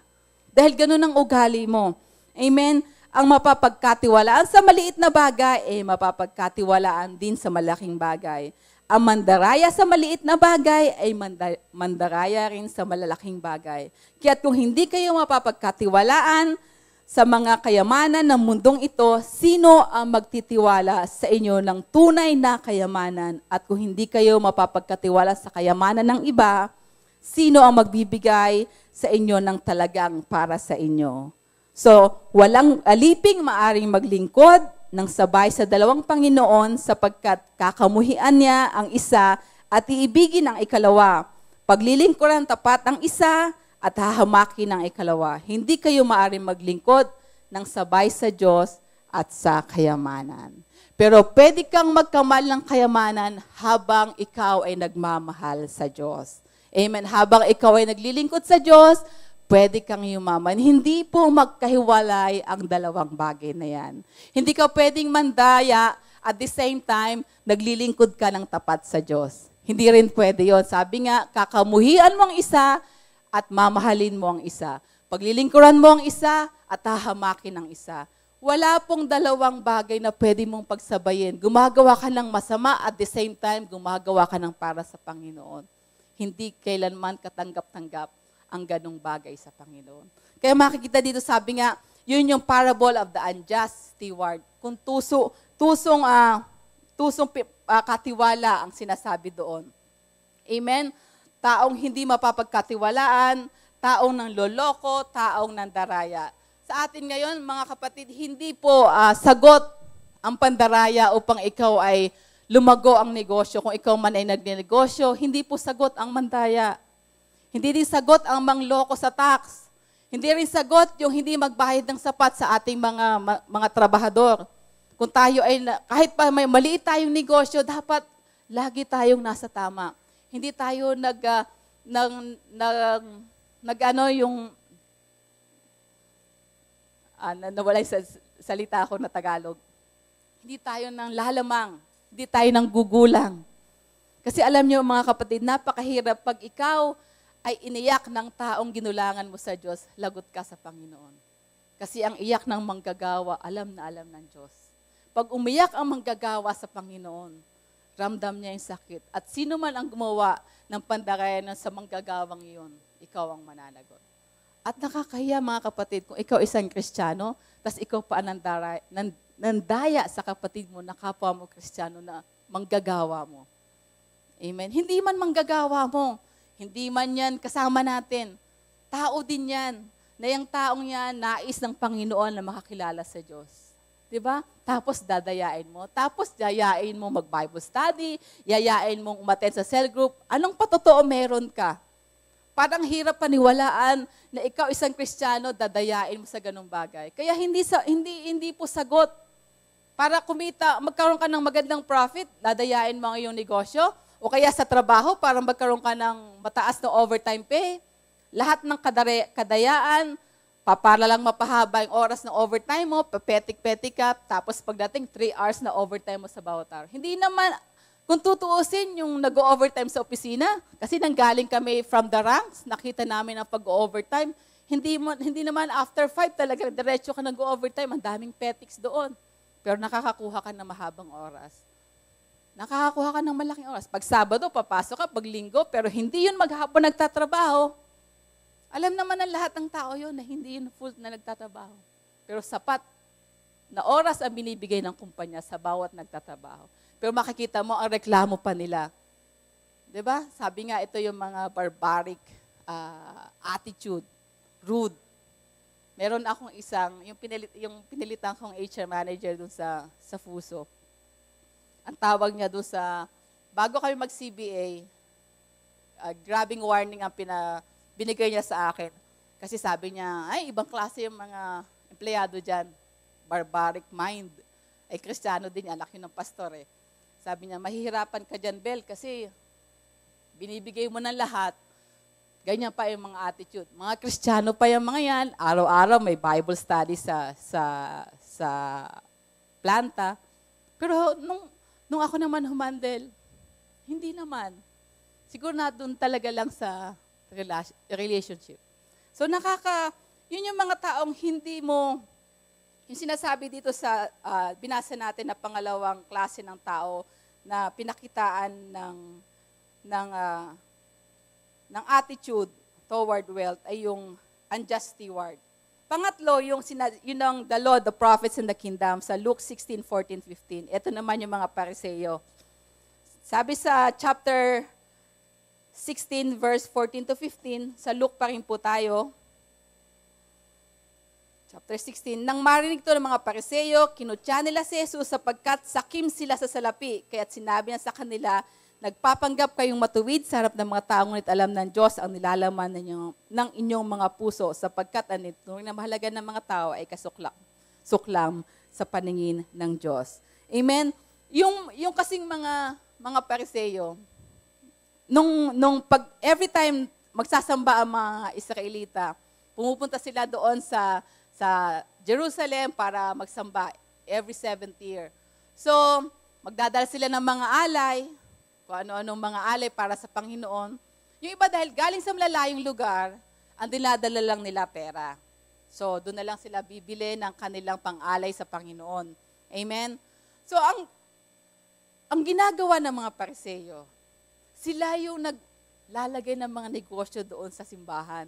S2: Dahil ganun ang ugali mo. Amen? Ang mapapagkatiwalaan sa maliit na bagay, eh mapapagkatiwalaan din sa malaking bagay. Ang mandaraya sa maliit na bagay ay manda- mandaraya rin sa malalaking bagay. Kaya't kung hindi kayo mapapagkatiwalaan sa mga kayamanan ng mundong ito, sino ang magtitiwala sa inyo ng tunay na kayamanan? At kung hindi kayo mapapagkatiwala sa kayamanan ng iba, sino ang magbibigay sa inyo ng talagang para sa inyo? So, walang aliping maaring maglingkod ng sabay sa dalawang Panginoon sapagkat kakamuhian niya ang isa at iibigin ang ikalawa. Paglilingkuran tapat ang isa, at hahamaki ang ikalawa. Hindi kayo maaaring maglingkod ng sabay sa Diyos at sa kayamanan. Pero pwede kang magkamal ng kayamanan habang ikaw ay nagmamahal sa Diyos. Amen. Habang ikaw ay naglilingkod sa Diyos, pwede kang yumaman. Hindi po magkahiwalay ang dalawang bagay na yan. Hindi ka pwedeng mandaya at the same time, naglilingkod ka ng tapat sa Diyos. Hindi rin pwede yon. Sabi nga, kakamuhian mo ang isa, at mamahalin mo ang isa. Paglilingkuran mo ang isa at hahamakin ang isa. Wala pong dalawang bagay na pwede mong pagsabayin. Gumagawa ka ng masama at the same time, gumagawa ka ng para sa Panginoon. Hindi kailanman katanggap-tanggap ang ganong bagay sa Panginoon. Kaya makikita dito, sabi nga, yun yung parable of the unjust steward. Kung tuso, tusong, uh, tusong uh, katiwala ang sinasabi doon. Amen? taong hindi mapapagkatiwalaan, taong ng loloko, taong ng daraya. Sa atin ngayon, mga kapatid, hindi po uh, sagot ang pandaraya upang ikaw ay lumago ang negosyo. Kung ikaw man ay nagnegosyo, hindi po sagot ang mandaya. Hindi din sagot ang mangloko sa tax. Hindi rin sagot yung hindi magbayad ng sapat sa ating mga mga trabahador. Kung tayo ay, kahit pa may maliit tayong negosyo, dapat lagi tayong nasa tama. Hindi tayo nag, uh, ah, nag, nag, nag ano yung, ah, nawalay sa salita ako na Tagalog. Hindi tayo nang lalamang, hindi tayo nang gugulang. Kasi alam niyo mga kapatid, napakahirap pag ikaw ay iniyak ng taong ginulangan mo sa Diyos, lagot ka sa Panginoon. Kasi ang iyak ng manggagawa, alam na alam ng Diyos. Pag umiyak ang manggagawa sa Panginoon, ramdam niya yung sakit. At sino man ang gumawa ng pandakayanan sa manggagawang iyon, ikaw ang mananagot. At nakakahiya mga kapatid, kung ikaw isang kristyano, tas ikaw pa nandara, nand, nandaya sa kapatid mo na kapwa mo kristyano na manggagawa mo. Amen. Hindi man manggagawa mo. Hindi man yan kasama natin. Tao din yan. Na yung taong yan, nais ng Panginoon na makakilala sa Diyos. 'Di ba? Tapos dadayain mo. Tapos yayain mo mag-Bible study, yayain mong umaten sa cell group. Anong patotoo meron ka? Parang hirap paniwalaan na ikaw isang Kristiyano, dadayain mo sa ganung bagay. Kaya hindi sa hindi hindi po sagot para kumita, magkaroon ka ng magandang profit, dadayain mo ang iyong negosyo, o kaya sa trabaho para magkaroon ka ng mataas na overtime pay. Lahat ng kadare, kadayaan, Papara lang mapahaba yung oras ng overtime mo, papetik-petik ka, tapos pagdating 3 hours na overtime mo sa bawat araw. Hindi naman, kung tutuusin yung nag-overtime sa opisina, kasi nanggaling kami from the ranks, nakita namin ang pag-overtime, hindi, mo, hindi naman after 5 talaga, diretso ka nag-overtime, ang daming petiks doon. Pero nakakakuha ka ng mahabang oras. Nakakakuha ka ng malaking oras. Pag Sabado, papasok ka, pag Linggo, pero hindi yun maghapon nagtatrabaho. Alam naman ng lahat ng tao yon na hindi yun full na nagtatrabaho. Pero sapat na oras ang binibigay ng kumpanya sa bawat nagtatrabaho. Pero makikita mo ang reklamo pa nila. 'Di ba? Sabi nga ito yung mga barbaric uh, attitude, rude. Meron akong isang yung pinilit yung pinilitan kong HR manager dun sa sa Fuso. Ang tawag niya doon sa bago kami mag CBA, uh, ah, grabbing warning ang pina binigay niya sa akin. Kasi sabi niya, ay, ibang klase yung mga empleyado dyan. Barbaric mind. Ay, kristyano din, anak yun ng pastor eh. Sabi niya, mahihirapan ka dyan, Bel, kasi binibigay mo ng lahat. Ganyan pa yung mga attitude. Mga kristyano pa yung mga yan. Araw-araw may Bible study sa, sa, sa planta. Pero nung, nung ako naman humandel, hindi naman. Siguro na doon talaga lang sa relationship. So nakaka, yun yung mga taong hindi mo, yung sinasabi dito sa, uh, binasa natin na pangalawang klase ng tao na pinakitaan ng, ng, uh, ng attitude toward wealth ay yung unjust steward. Pangatlo, yung, sina, yun ang the law, the prophets, and the kingdom sa Luke 16, 14, 15. Ito naman yung mga pariseyo. Sabi sa chapter 16 verse 14 to 15, sa Luke pa rin po tayo. Chapter 16, Nang marinig to ng mga pariseyo, kinutya nila si Jesus sapagkat sakim sila sa salapi, kaya't sinabi niya sa kanila, Nagpapanggap kayong matuwid sa harap ng mga tao, ngunit alam ng Diyos ang nilalaman ninyo, ng inyong mga puso sapagkat ang itinuring na mahalaga ng mga tao ay kasuklam, suklam sa paningin ng Diyos. Amen? Yung, yung kasing mga, mga pariseyo, nung, nung pag, every time magsasamba ang mga Israelita, pumupunta sila doon sa, sa Jerusalem para magsamba every seventh year. So, magdadala sila ng mga alay, kung ano-anong mga alay para sa Panginoon. Yung iba dahil galing sa malalayong lugar, ang dinadala lang nila pera. So, doon na lang sila bibili ng kanilang pang-alay sa Panginoon. Amen? So, ang, ang ginagawa ng mga pariseyo, sila yung naglalagay ng mga negosyo doon sa simbahan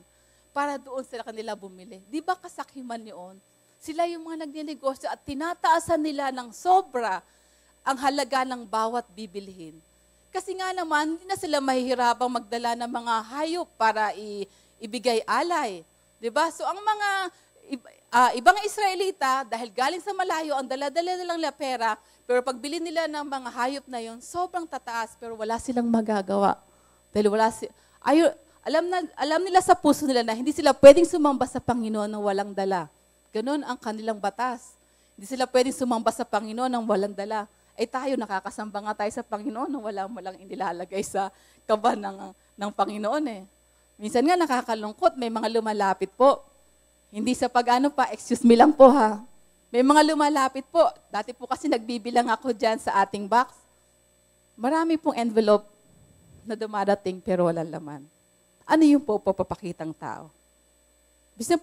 S2: para doon sila kanila bumili. Di ba kasakiman yun? Sila yung mga nagninegosyo at tinataasan nila ng sobra ang halaga ng bawat bibilhin. Kasi nga naman, hindi na sila mahihirapang magdala ng mga hayop para i- ibigay alay. ba diba? So ang mga uh, ibang Israelita, dahil galing sa malayo, ang daladala nilang la pera, pero pagbili nila ng mga hayop na yon, sobrang tataas, pero wala silang magagawa. Dahil wala si... Ayo, alam, na, alam nila sa puso nila na hindi sila pwedeng sumamba sa Panginoon ng walang dala. Ganun ang kanilang batas. Hindi sila pwedeng sumamba sa Panginoon ng walang dala. Eh tayo, nakakasamba nga tayo sa Panginoon nang wala mo inilalagay sa kaba ng, ng Panginoon eh. Minsan nga nakakalungkot, may mga lumalapit po hindi sa pag-ano pa, excuse me lang po ha. May mga lumalapit po. Dati po kasi nagbibilang ako dyan sa ating box. Marami pong envelope na dumarating pero walang laman. Ano yung po papapakitang tao?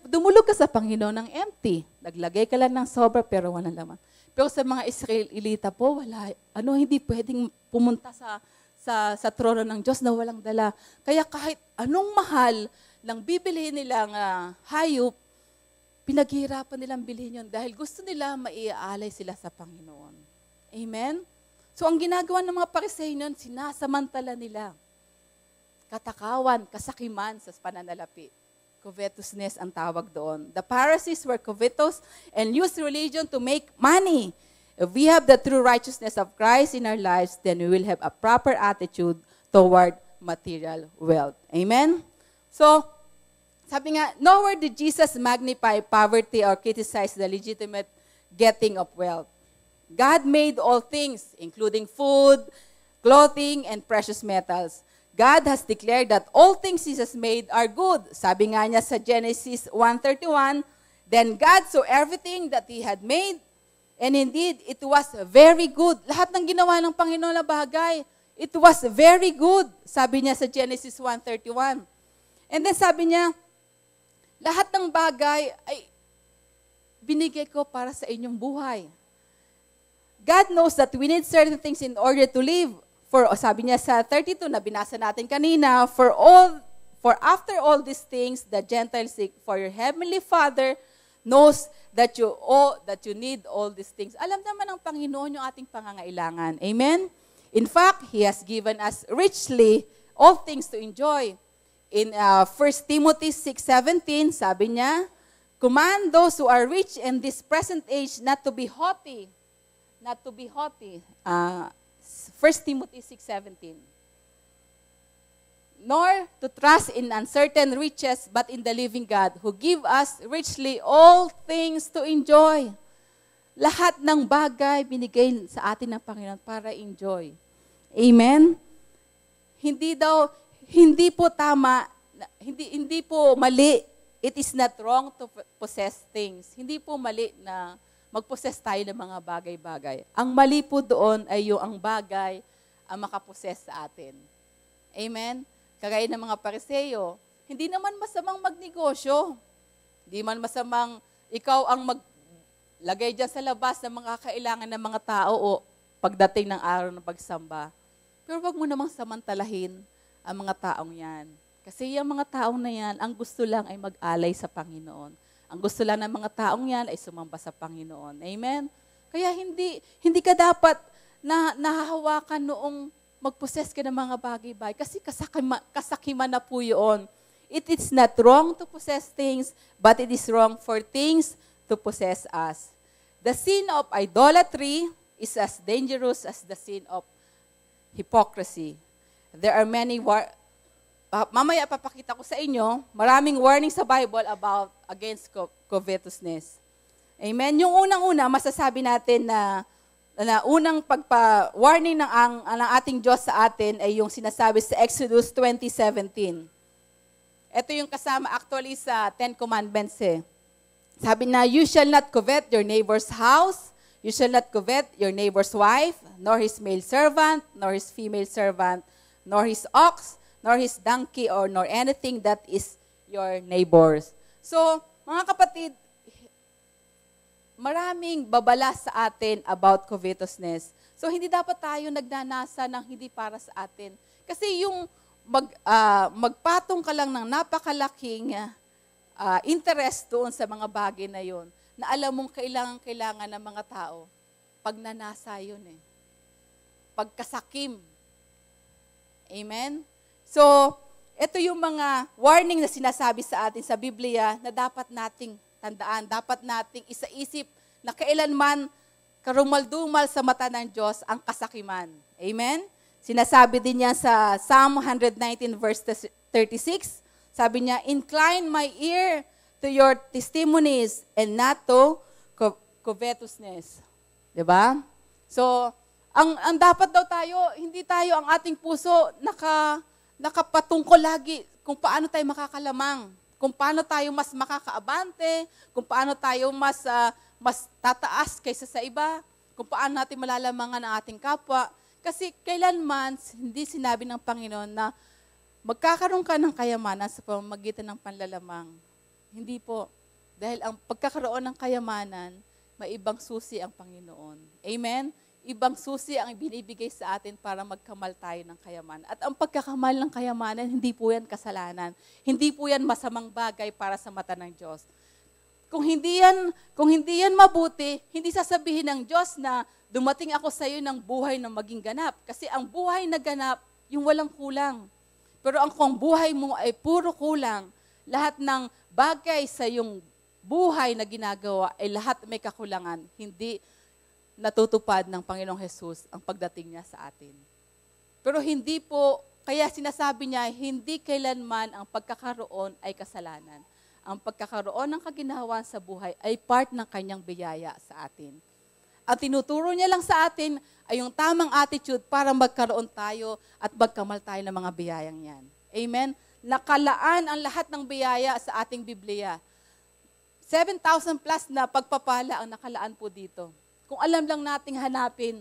S2: Dumulog ka sa Panginoon ng empty. Naglagay ka lang ng sobra pero walang laman. Pero sa mga Israelita po, wala, ano, hindi pwedeng pumunta sa, sa, sa trono ng Diyos na walang dala. Kaya kahit anong mahal ng bibilihin nilang uh, hayop, pinaghihirapan nilang bilhin yon dahil gusto nila maialay sila sa Panginoon. Amen? So ang ginagawa ng mga pariseo nun, sinasamantala nila. Katakawan, kasakiman sa pananalapi. Covetousness ang tawag doon. The Pharisees were covetous and used religion to make money. If we have the true righteousness of Christ in our lives, then we will have a proper attitude toward material wealth. Amen? So, sabi nga, nowhere did Jesus magnify poverty or criticize the legitimate getting of wealth. God made all things, including food, clothing, and precious metals. God has declared that all things Jesus made are good. Sabi nga niya sa Genesis 1.31, Then God saw everything that He had made, and indeed, it was very good. Lahat ng ginawa ng Panginoon na bagay, it was very good, sabi niya sa Genesis 1.31. And then sabi niya, lahat ng bagay ay binigay ko para sa inyong buhay. God knows that we need certain things in order to live. For, sabi niya sa 32 na binasa natin kanina, for all For after all these things the Gentiles seek, for your heavenly Father knows that you owe, that you need all these things. Alam naman ng Panginoon yung ating pangangailangan. Amen? In fact, He has given us richly all things to enjoy. In uh, 1 Timothy 6.17, sabi niya, Command those who are rich in this present age not to be haughty. Not to be haughty. Uh, 1 Timothy 6.17 Nor to trust in uncertain riches, but in the living God, who give us richly all things to enjoy. Lahat ng bagay binigay sa atin ng Panginoon para enjoy. Amen? Hindi daw, hindi po tama, hindi, hindi po mali, it is not wrong to possess things. Hindi po mali na mag-possess tayo ng mga bagay-bagay. Ang mali po doon ay yung ang bagay ang makapossess sa atin. Amen? Kagaya ng mga pariseyo, hindi naman masamang magnegosyo. Hindi man masamang ikaw ang maglagay dyan sa labas ng mga kailangan ng mga tao o pagdating ng araw ng pagsamba. Pero wag mo namang samantalahin ang mga taong yan. Kasi yung mga taong na yan, ang gusto lang ay mag-alay sa Panginoon. Ang gusto lang ng mga taong yan ay sumamba sa Panginoon. Amen? Kaya hindi, hindi ka dapat na nahahawakan noong mag-possess ka ng mga bagay-bagay kasi kasakima, kasakima na po yun. It is not wrong to possess things, but it is wrong for things to possess us. The sin of idolatry is as dangerous as the sin of hypocrisy. There are many war uh, mamaya papakita ko sa inyo, maraming warning sa Bible about against co- covetousness. Amen. Yung unang-una, masasabi natin na na unang pagpa-warning ng, ang, ng ating Diyos sa atin ay yung sinasabi sa Exodus 20.17. Ito yung kasama actually sa Ten Commandments eh. Sabi na, you shall not covet your neighbor's house, you shall not covet your neighbor's wife, nor his male servant, nor his female servant, nor his ox, nor his donkey, or nor anything that is your neighbor's. So, mga kapatid, maraming babala sa atin about covetousness. So, hindi dapat tayo nagnanasa ng hindi para sa atin. Kasi yung mag, uh, magpatong ka lang ng napakalaking uh, interest doon sa mga bagay na yon na alam mong kailangan-kailangan ng mga tao, pag nanasa yun eh. Pagkasakim Amen? So, ito yung mga warning na sinasabi sa atin sa Biblia na dapat nating tandaan, dapat nating isaisip na kailanman karumaldumal sa mata ng Diyos ang kasakiman. Amen? Sinasabi din niya sa Psalm 119 verse 36, sabi niya, Incline my ear to your testimonies and not to covetousness. Diba? So, ang, ang dapat daw tayo, hindi tayo ang ating puso naka, nakapatungkol lagi kung paano tayo makakalamang, kung paano tayo mas makakaabante, kung paano tayo mas, uh, mas tataas kaysa sa iba, kung paano natin malalamangan ang ating kapwa. Kasi kailanman, hindi sinabi ng Panginoon na magkakaroon ka ng kayamanan sa pamamagitan ng panlalamang. Hindi po. Dahil ang pagkakaroon ng kayamanan, may ibang susi ang Panginoon. Amen? ibang susi ang binibigay sa atin para magkamal tayo ng kayamanan. At ang pagkakamal ng kayamanan, hindi po yan kasalanan. Hindi po yan masamang bagay para sa mata ng Diyos. Kung hindi yan, kung hindi yan mabuti, hindi sasabihin ng Diyos na dumating ako sa iyo ng buhay na maging ganap. Kasi ang buhay na ganap, yung walang kulang. Pero ang kung buhay mo ay puro kulang, lahat ng bagay sa iyong buhay na ginagawa ay lahat may kakulangan. Hindi natutupad ng Panginoong Jesus ang pagdating niya sa atin. Pero hindi po, kaya sinasabi niya, hindi kailanman ang pagkakaroon ay kasalanan. Ang pagkakaroon ng kaginhawan sa buhay ay part ng kanyang biyaya sa atin. At tinuturo niya lang sa atin ay yung tamang attitude para magkaroon tayo at magkamal tayo ng mga biyayang yan. Amen? Nakalaan ang lahat ng biyaya sa ating Biblia. 7,000 plus na pagpapala ang nakalaan po dito. Kung alam lang nating hanapin,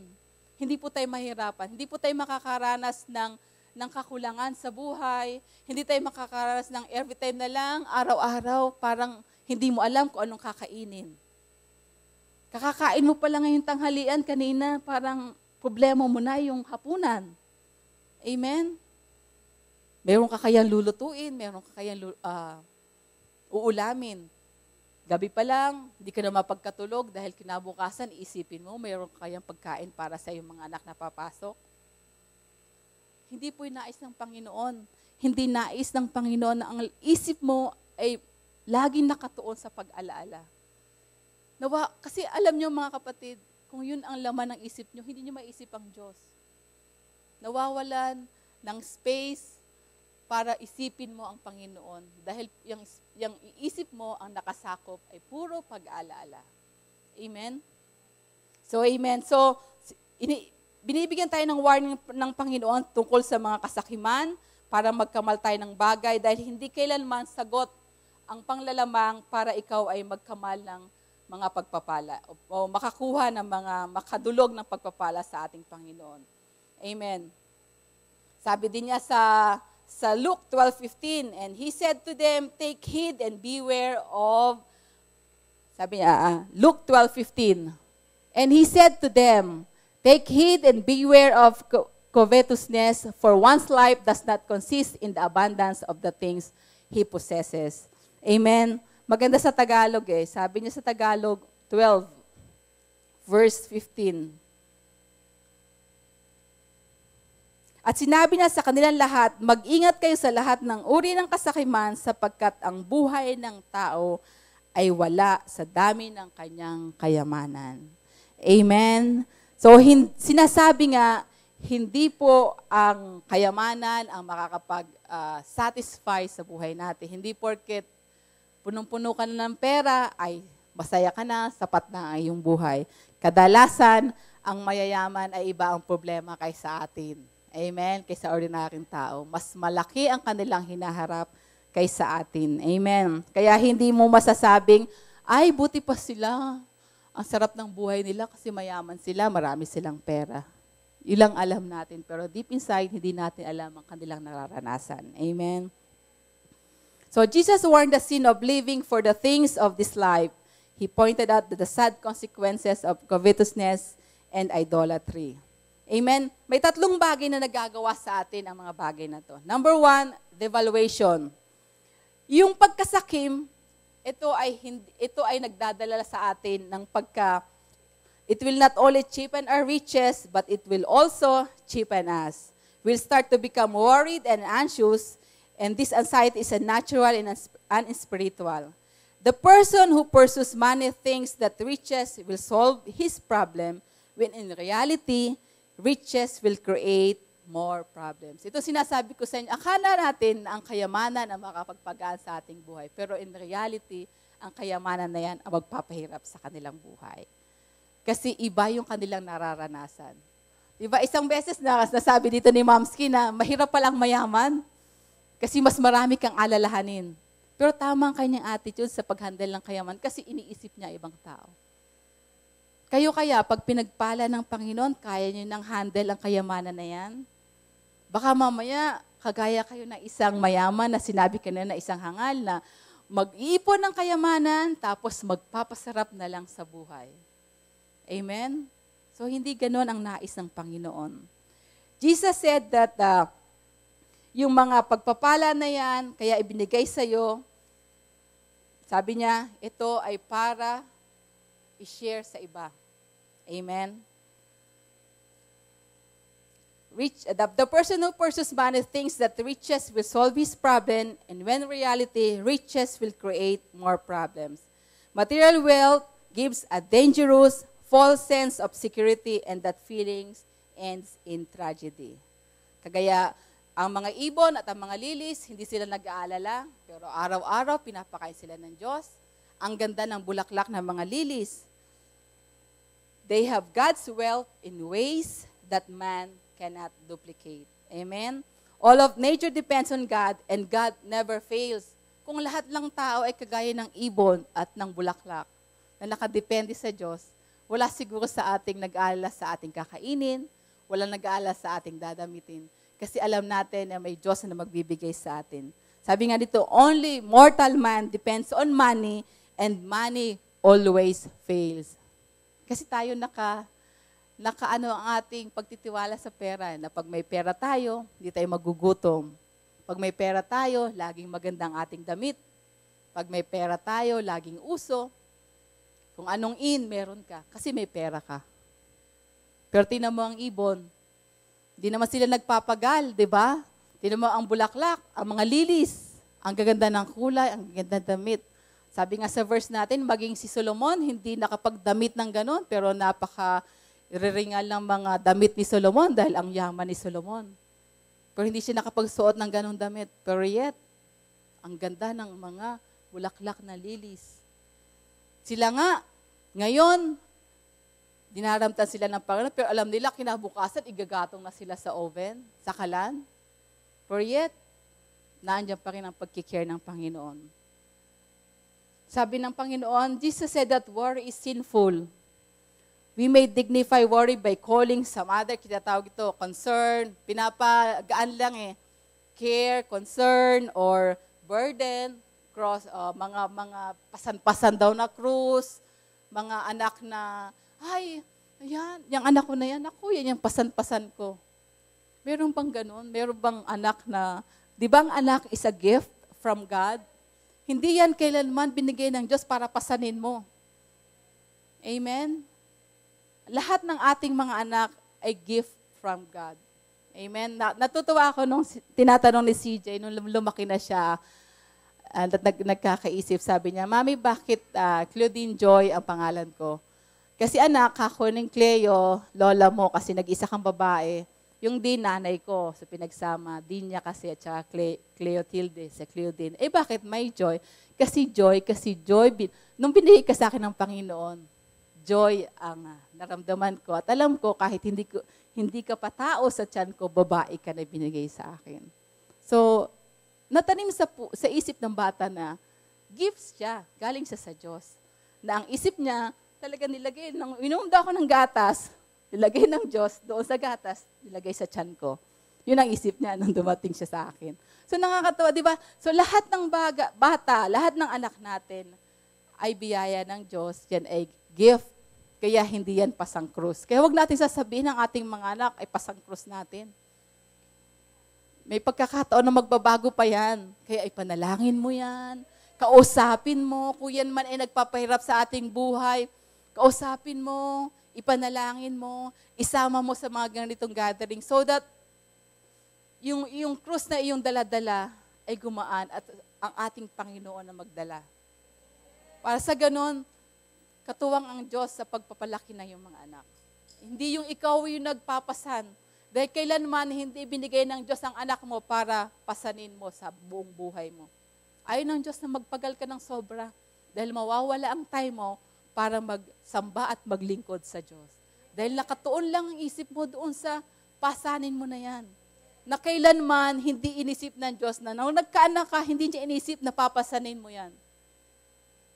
S2: hindi po tayo mahirapan. Hindi po tayo makakaranas ng, ng kakulangan sa buhay. Hindi tayo makakaranas ng every time na lang, araw-araw, parang hindi mo alam kung anong kakainin. Kakakain mo pala ngayon tanghalian kanina, parang problema mo na yung hapunan. Amen? Meron ka kayang lulutuin, meron ka kayang uh, uulamin. Gabi pa lang, hindi ka na mapagkatulog dahil kinabukasan, isipin mo, mayroon kayang pagkain para sa iyong mga anak na papasok. Hindi po nais ng Panginoon. Hindi nais ng Panginoon na ang isip mo ay laging nakatuon sa pag-alaala. Nawa, kasi alam niyo mga kapatid, kung yun ang laman ng isip niyo, hindi niyo maisip ang Diyos. Nawawalan ng space para isipin mo ang Panginoon dahil yung, yung iisip mo ang nakasakop ay puro pag-alaala. Amen? So, amen. So, ini, binibigyan tayo ng warning ng Panginoon tungkol sa mga kasakiman para magkamal tayo ng bagay dahil hindi kailanman sagot ang panglalamang para ikaw ay magkamal ng mga pagpapala o, o makakuha ng mga makadulog ng pagpapala sa ating Panginoon. Amen. Sabi din niya sa sa Luke 12:15 and he said to them, "Take heed and beware of" Sabi niya, uh, Luke 12:15. And he said to them, "Take heed and beware of covetousness, for one's life does not consist in the abundance of the things he possesses." Amen. Maganda sa Tagalog eh. Sabi niya sa Tagalog 12 verse 15. At sinabi niya sa kanilang lahat, mag-ingat kayo sa lahat ng uri ng kasakiman sapagkat ang buhay ng tao ay wala sa dami ng kanyang kayamanan. Amen? So, hin- sinasabi nga, hindi po ang kayamanan ang makakapag-satisfy ah, sa buhay natin. Hindi porket punong-puno ka na ng pera, ay masaya ka na, sapat na ang iyong buhay. Kadalasan, ang mayayaman ay iba ang problema kaysa atin. Amen. Kaysa ordinaryong tao. Mas malaki ang kanilang hinaharap kaysa atin. Amen. Kaya hindi mo masasabing, ay, buti pa sila. Ang sarap ng buhay nila kasi mayaman sila, marami silang pera. Ilang alam natin, pero deep inside, hindi natin alam ang kanilang nararanasan. Amen. So Jesus warned the sin of living for the things of this life. He pointed out the sad consequences of covetousness and idolatry. Amen? May tatlong bagay na nagagawa sa atin ang mga bagay na to. Number one, devaluation. Yung pagkasakim, ito ay, hindi, ito ay nagdadala sa atin ng pagka, it will not only cheapen our riches, but it will also cheapen us. We'll start to become worried and anxious, and this anxiety is a natural and unspiritual. The person who pursues money thinks that riches will solve his problem, when in reality, riches will create more problems. Ito sinasabi ko sa inyo, akala natin ang kayamanan ang makapagpagaan sa ating buhay. Pero in reality, ang kayamanan na yan ang magpapahirap sa kanilang buhay. Kasi iba yung kanilang nararanasan. Diba, isang beses na nasabi dito ni Mamski na mahirap palang mayaman kasi mas marami kang alalahanin. Pero tama ang kanyang attitude sa paghandle ng kayaman kasi iniisip niya ibang tao. Kayo kaya, pag pinagpala ng Panginoon, kaya nyo nang handle ang kayamanan na yan? Baka mamaya, kagaya kayo na isang mayaman na sinabi ka na na isang hangal na mag-iipon ng kayamanan, tapos magpapasarap na lang sa buhay. Amen? So, hindi ganun ang nais ng Panginoon. Jesus said that uh, yung mga pagpapala na yan, kaya ibinigay sa iyo, sabi niya, ito ay para i-share sa iba. Amen. Rich, uh, the, the person who pursues money thinks that riches will solve his problem, and when reality, riches will create more problems. Material wealth gives a dangerous, false sense of security, and that feelings ends in tragedy. Kagaya, ang mga ibon at ang mga lilis, hindi sila nag-aalala, pero araw-araw pinapakain sila ng Diyos. Ang ganda ng bulaklak ng mga lilis, They have God's wealth in ways that man cannot duplicate. Amen? All of nature depends on God and God never fails. Kung lahat lang tao ay kagaya ng ibon at ng bulaklak na nakadepende sa Diyos, wala siguro sa ating nag aala sa ating kakainin, wala nag aala sa ating dadamitin. Kasi alam natin na may Diyos na magbibigay sa atin. Sabi nga dito, only mortal man depends on money and money always fails. Kasi tayo naka, naka ano ang ating pagtitiwala sa pera. Na pag may pera tayo, hindi tayo magugutom. Pag may pera tayo, laging magandang ating damit. Pag may pera tayo, laging uso. Kung anong in, meron ka. Kasi may pera ka. Pero tinan mo ang ibon. Hindi naman sila nagpapagal, di ba? Tinan mo ang bulaklak, ang mga lilis, ang gaganda ng kulay, ang gaganda ng damit. Sabi nga sa verse natin, maging si Solomon, hindi nakapagdamit ng ganun, pero napaka riringal ng mga damit ni Solomon dahil ang yaman ni Solomon. Pero hindi siya nakapagsuot ng ganung damit. Pero yet, ang ganda ng mga bulaklak na lilis. Sila nga, ngayon, dinaramtan sila ng Panginoon, pero alam nila, kinabukasan, igagatong na sila sa oven, sa kalan. Pero yet, naandyan pa rin ang pagkikare ng Panginoon. Sabi ng Panginoon, Jesus said that worry is sinful. We may dignify worry by calling some other, kinatawag ito, concern, pinapagaan lang eh, care, concern, or burden, cross, uh, mga, mga pasan-pasan daw na krus, mga anak na, ay, yan, yung anak ko na yan, ako, yan yung pasan-pasan ko. Meron bang ganun? Meron bang anak na, di ba ang anak is a gift from God? Hindi yan kailanman binigay ng Diyos para pasanin mo. Amen? Lahat ng ating mga anak ay gift from God. Amen? Natutuwa ako nung tinatanong ni CJ, nung lumaki na siya, uh, nag, nagkakaisip, sabi niya, Mami, bakit uh, Claudine Joy ang pangalan ko? Kasi anak, ako ng Cleo, lola mo, kasi nag-isa kang babae. Yung din nanay ko, sa pinagsama, din niya kasi at saka Cle Cleotilde, sa Cleodine. Eh bakit may joy? Kasi joy, kasi joy. Bin Nung binigay ka sa akin ng Panginoon, joy ang ah, naramdaman ko. At alam ko, kahit hindi, ko, hindi ka pa tao sa tiyan ko, babae ka na binigay sa akin. So, natanim sa, sa isip ng bata na gifts siya, galing siya sa Diyos. Na ang isip niya, talaga nilagay, nang inom daw ako ng gatas, nilagay ng Diyos doon sa gatas, nilagay sa tiyan ko. Yun ang isip niya nung dumating siya sa akin. So nakakatawa, di ba? So lahat ng baga, bata, lahat ng anak natin ay biyaya ng Diyos. Yan ay gift. Kaya hindi yan pasang krus. Kaya huwag natin sasabihin ng ating mga anak ay pasang krus natin. May pagkakataon na magbabago pa yan. Kaya ay panalangin mo yan. Kausapin mo. Kung yan man ay nagpapahirap sa ating buhay, kausapin mo ipanalangin mo, isama mo sa mga ganitong gathering so that yung, yung cross na iyong daladala ay gumaan at ang ating Panginoon na magdala. Para sa ganon, katuwang ang Diyos sa pagpapalaki ng iyong mga anak. Hindi yung ikaw yung nagpapasan. Dahil kailanman hindi binigay ng Diyos ang anak mo para pasanin mo sa buong buhay mo. Ayaw ng Diyos na magpagal ka ng sobra dahil mawawala ang time mo para mag, magsamba at maglingkod sa Diyos. Dahil nakatuon lang ang isip mo doon sa pasanin mo na yan. Na kailanman hindi inisip ng Diyos na nung nagkaanak ka, hindi niya inisip na papasanin mo yan.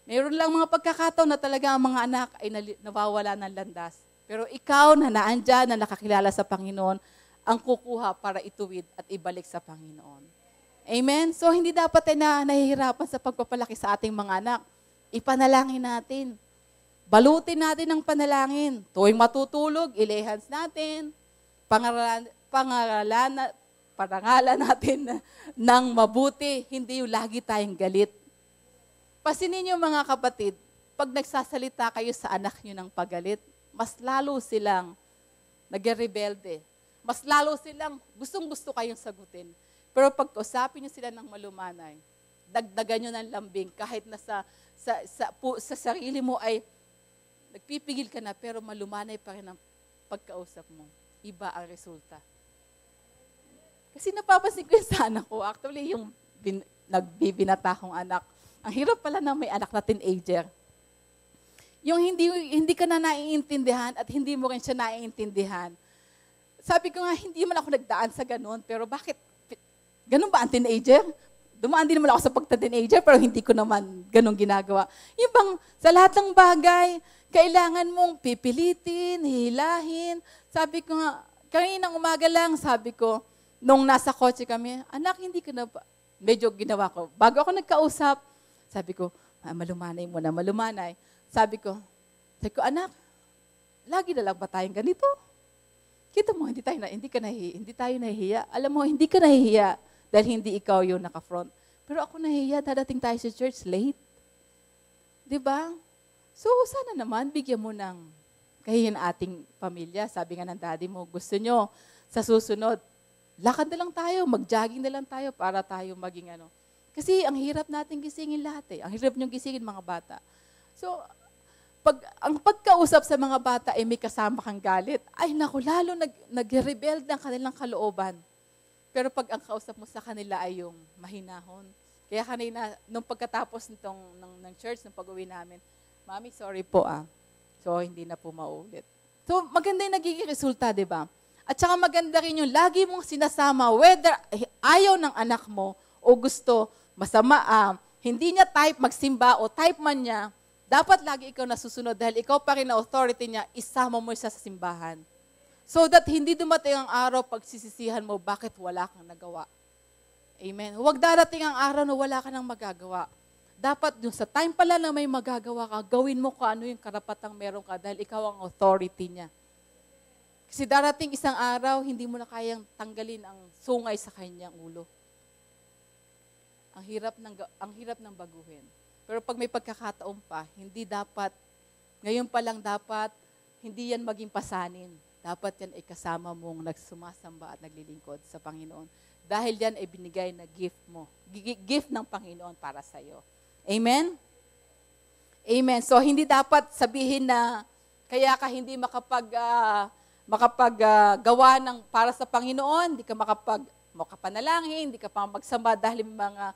S2: Mayroon lang mga pagkakataon na talaga ang mga anak ay nawawala ng landas. Pero ikaw na naandyan, na nakakilala sa Panginoon, ang kukuha para ituwid at ibalik sa Panginoon. Amen? So, hindi dapat tayo na nahihirapan sa pagpapalaki sa ating mga anak. Ipanalangin natin Balutin natin ang panalangin. Tuwing matutulog, ilehans natin. Pangaralan, pangaralan, parangalan natin ng mabuti. Hindi yung lagi tayong galit. Pasinin niyo mga kapatid, pag nagsasalita kayo sa anak niyo ng pagalit, mas lalo silang nagre Mas lalo silang gustong-gusto kayong sagutin. Pero pag usapin niyo sila ng malumanay, dagdagan niyo ng lambing kahit na sa, sa, sa, po, sa sarili mo ay Nagpipigil ka na pero malumanay pa rin ang pagkausap mo. Iba ang resulta. Kasi napapansin ko yung sa ko. Actually, yung bin, nagbibinata kong anak. Ang hirap pala na may anak na teenager. Yung hindi, hindi ka na naiintindihan at hindi mo rin siya naiintindihan. Sabi ko nga, hindi man ako nagdaan sa ganun, pero bakit? Ganun ba ang teenager? Dumaan din naman ako sa pagta-teenager, pero hindi ko naman ganun ginagawa. Yung bang, sa lahat ng bagay, kailangan mong pipilitin, hilahin. Sabi ko nga, kaninang umaga lang, sabi ko, nung nasa kotse kami, anak, hindi ka na Medyo ginawa ko. Bago ako nagkausap, sabi ko, ah, malumanay mo na, malumanay. Sabi ko, sabi ko, anak, lagi na lang ba tayong ganito? Kita mo, hindi, tayo na, hindi, ka nahihiya, hindi tayo nahihiya. Alam mo, hindi ka nahihiya dahil hindi ikaw yung naka-front. Pero ako nahihiya, dadating tayo sa church late. Di ba? So, sana naman, bigyan mo ng kahihin ating pamilya. Sabi nga ng daddy mo, gusto nyo, sa susunod, lakad na lang tayo, mag-jogging na lang tayo para tayo maging ano. Kasi ang hirap natin gisingin lahat eh. Ang hirap nyo gisingin mga bata. So, pag, ang pagkausap sa mga bata ay eh, may kasama kang galit, ay naku, lalo nag, nag-rebeld ang kanilang kalooban. Pero pag ang kausap mo sa kanila ay yung mahinahon. Kaya kanina, nung pagkatapos nitong, ng, ng church, nung pag-uwi namin, Mami, sorry po ah. So, hindi na po maulit. So, maganda yung nagiging resulta, di ba? At saka maganda rin yung lagi mong sinasama whether ayaw ng anak mo o gusto, masama, ah, hindi niya type magsimba o type man niya, dapat lagi ikaw nasusunod dahil ikaw pa rin na authority niya, isama mo siya sa simbahan. So that hindi dumating ang araw pagsisisihan mo bakit wala kang nagawa. Amen. Huwag darating ang araw na wala ka nang magagawa dapat yung sa time pala na may magagawa ka, gawin mo kung ano yung karapatang meron ka dahil ikaw ang authority niya. Kasi darating isang araw, hindi mo na kayang tanggalin ang sungay sa kanyang ulo. Ang hirap ng, ang hirap ng baguhin. Pero pag may pagkakataon pa, hindi dapat, ngayon pa lang dapat, hindi yan maging pasanin. Dapat yan ay kasama mong nagsumasamba at naglilingkod sa Panginoon. Dahil yan ay binigay na gift mo. Gift ng Panginoon para sa iyo. Amen? Amen. So hindi dapat sabihin na kaya ka hindi makapag uh, ah, makapaggawa ah, uh, ng para sa Panginoon, hindi ka makapag makapanalangin, hindi ka pa magsamba dahil mga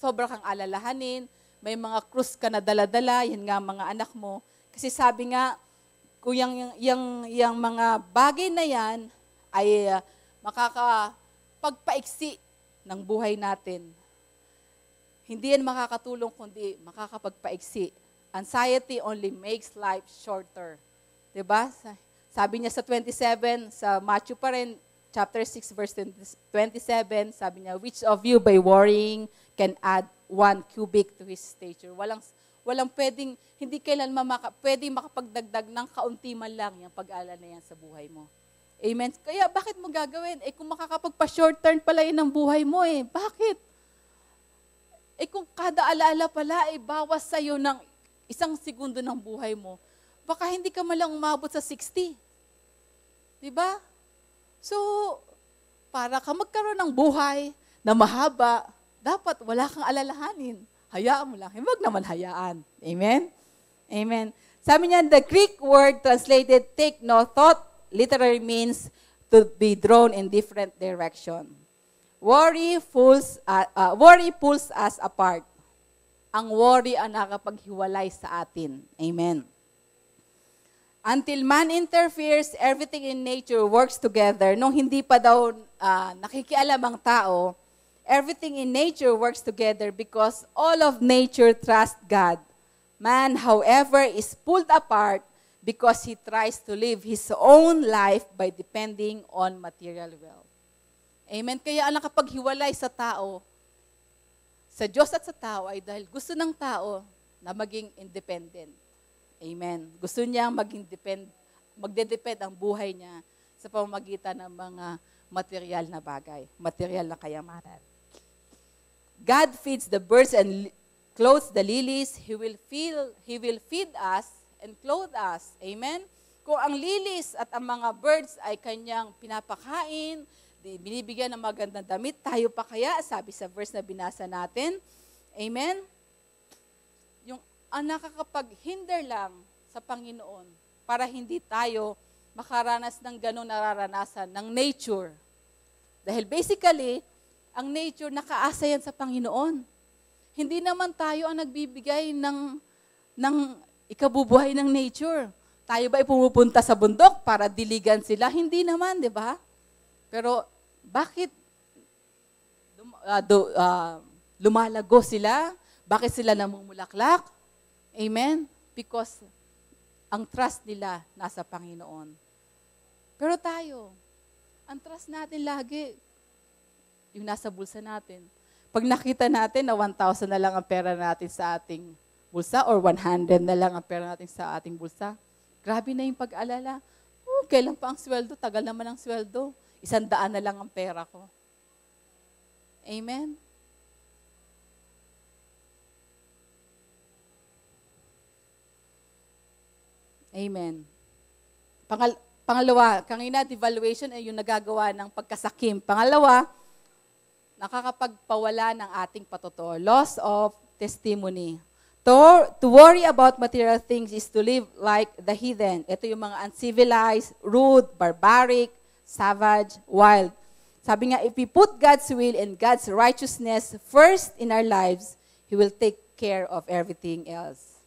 S2: sobra kang alalahanin, may mga krus ka na daladala, yan nga mga anak mo. Kasi sabi nga, kung yung, yung, yung mga bagay na yan ay uh, makakapagpaiksi ng buhay natin hindi yan makakatulong kundi makakapagpaiksi. Anxiety only makes life shorter. ba? Diba? Sabi niya sa 27, sa Matthew pa rin, chapter 6, verse 27, sabi niya, Which of you by worrying can add one cubic to his stature? Walang, walang pwedeng, hindi kailan maka, pwedeng makapagdagdag ng kaunti man lang yung pag-ala na yan sa buhay mo. Amen? Kaya bakit mo gagawin? Eh kung makakapagpa-short turn pala yun ng buhay mo eh. Bakit? Eh kung kada alaala pala, eh bawas sa'yo ng isang segundo ng buhay mo, baka hindi ka malang umabot sa 60. Di ba? So, para ka magkaroon ng buhay na mahaba, dapat wala kang alalahanin. Hayaan mo lang. Huwag eh, naman hayaan. Amen? Amen. Sabi niya, the Greek word translated take no thought literally means to be drawn in different direction. Worry, pulls uh, uh, worry pulls us apart. Ang worry ang nakapaghiwalay sa atin. Amen. Until man interferes, everything in nature works together. Nung hindi pa daw uh, nakikialam ang tao, everything in nature works together because all of nature trust God. Man, however, is pulled apart because he tries to live his own life by depending on material wealth. Amen? Kaya ang nakapaghiwalay sa tao, sa Diyos at sa tao, ay dahil gusto ng tao na maging independent. Amen. Gusto niya maging depend, magdedepend ang buhay niya sa pamamagitan ng mga material na bagay, material na kayamanan. God feeds the birds and clothes the lilies. He will, feel, he will feed us and clothe us. Amen? Kung ang lilies at ang mga birds ay kanyang pinapakain, binibigyan ng magandang damit, tayo pa kaya, sabi sa verse na binasa natin. Amen? Yung ang nakakapag-hinder lang sa Panginoon para hindi tayo makaranas ng ganong nararanasan ng nature. Dahil basically, ang nature nakaasa yan sa Panginoon. Hindi naman tayo ang nagbibigay ng, ng ikabubuhay ng nature. Tayo ba ay pumupunta sa bundok para diligan sila? Hindi naman, di ba? Pero bakit lum, uh, do, uh, lumalago sila? Bakit sila namumulaklak? Amen? Because ang trust nila nasa Panginoon. Pero tayo, ang trust natin lagi, yung nasa bulsa natin. Pag nakita natin na 1,000 na lang ang pera natin sa ating bulsa or 100 na lang ang pera natin sa ating bulsa, grabe na yung pag-alala. Oh, kailan pa ang sweldo? Tagal naman ang sweldo isang daan na lang ang pera ko. Amen? Amen. Pangal pangalawa, kanina devaluation ay yung nagagawa ng pagkasakim. Pangalawa, nakakapagpawala ng ating patotoo. Loss of testimony. To, to worry about material things is to live like the heathen. Ito yung mga uncivilized, rude, barbaric, savage, wild. Sabi nga, if we put God's will and God's righteousness first in our lives, He will take care of everything else.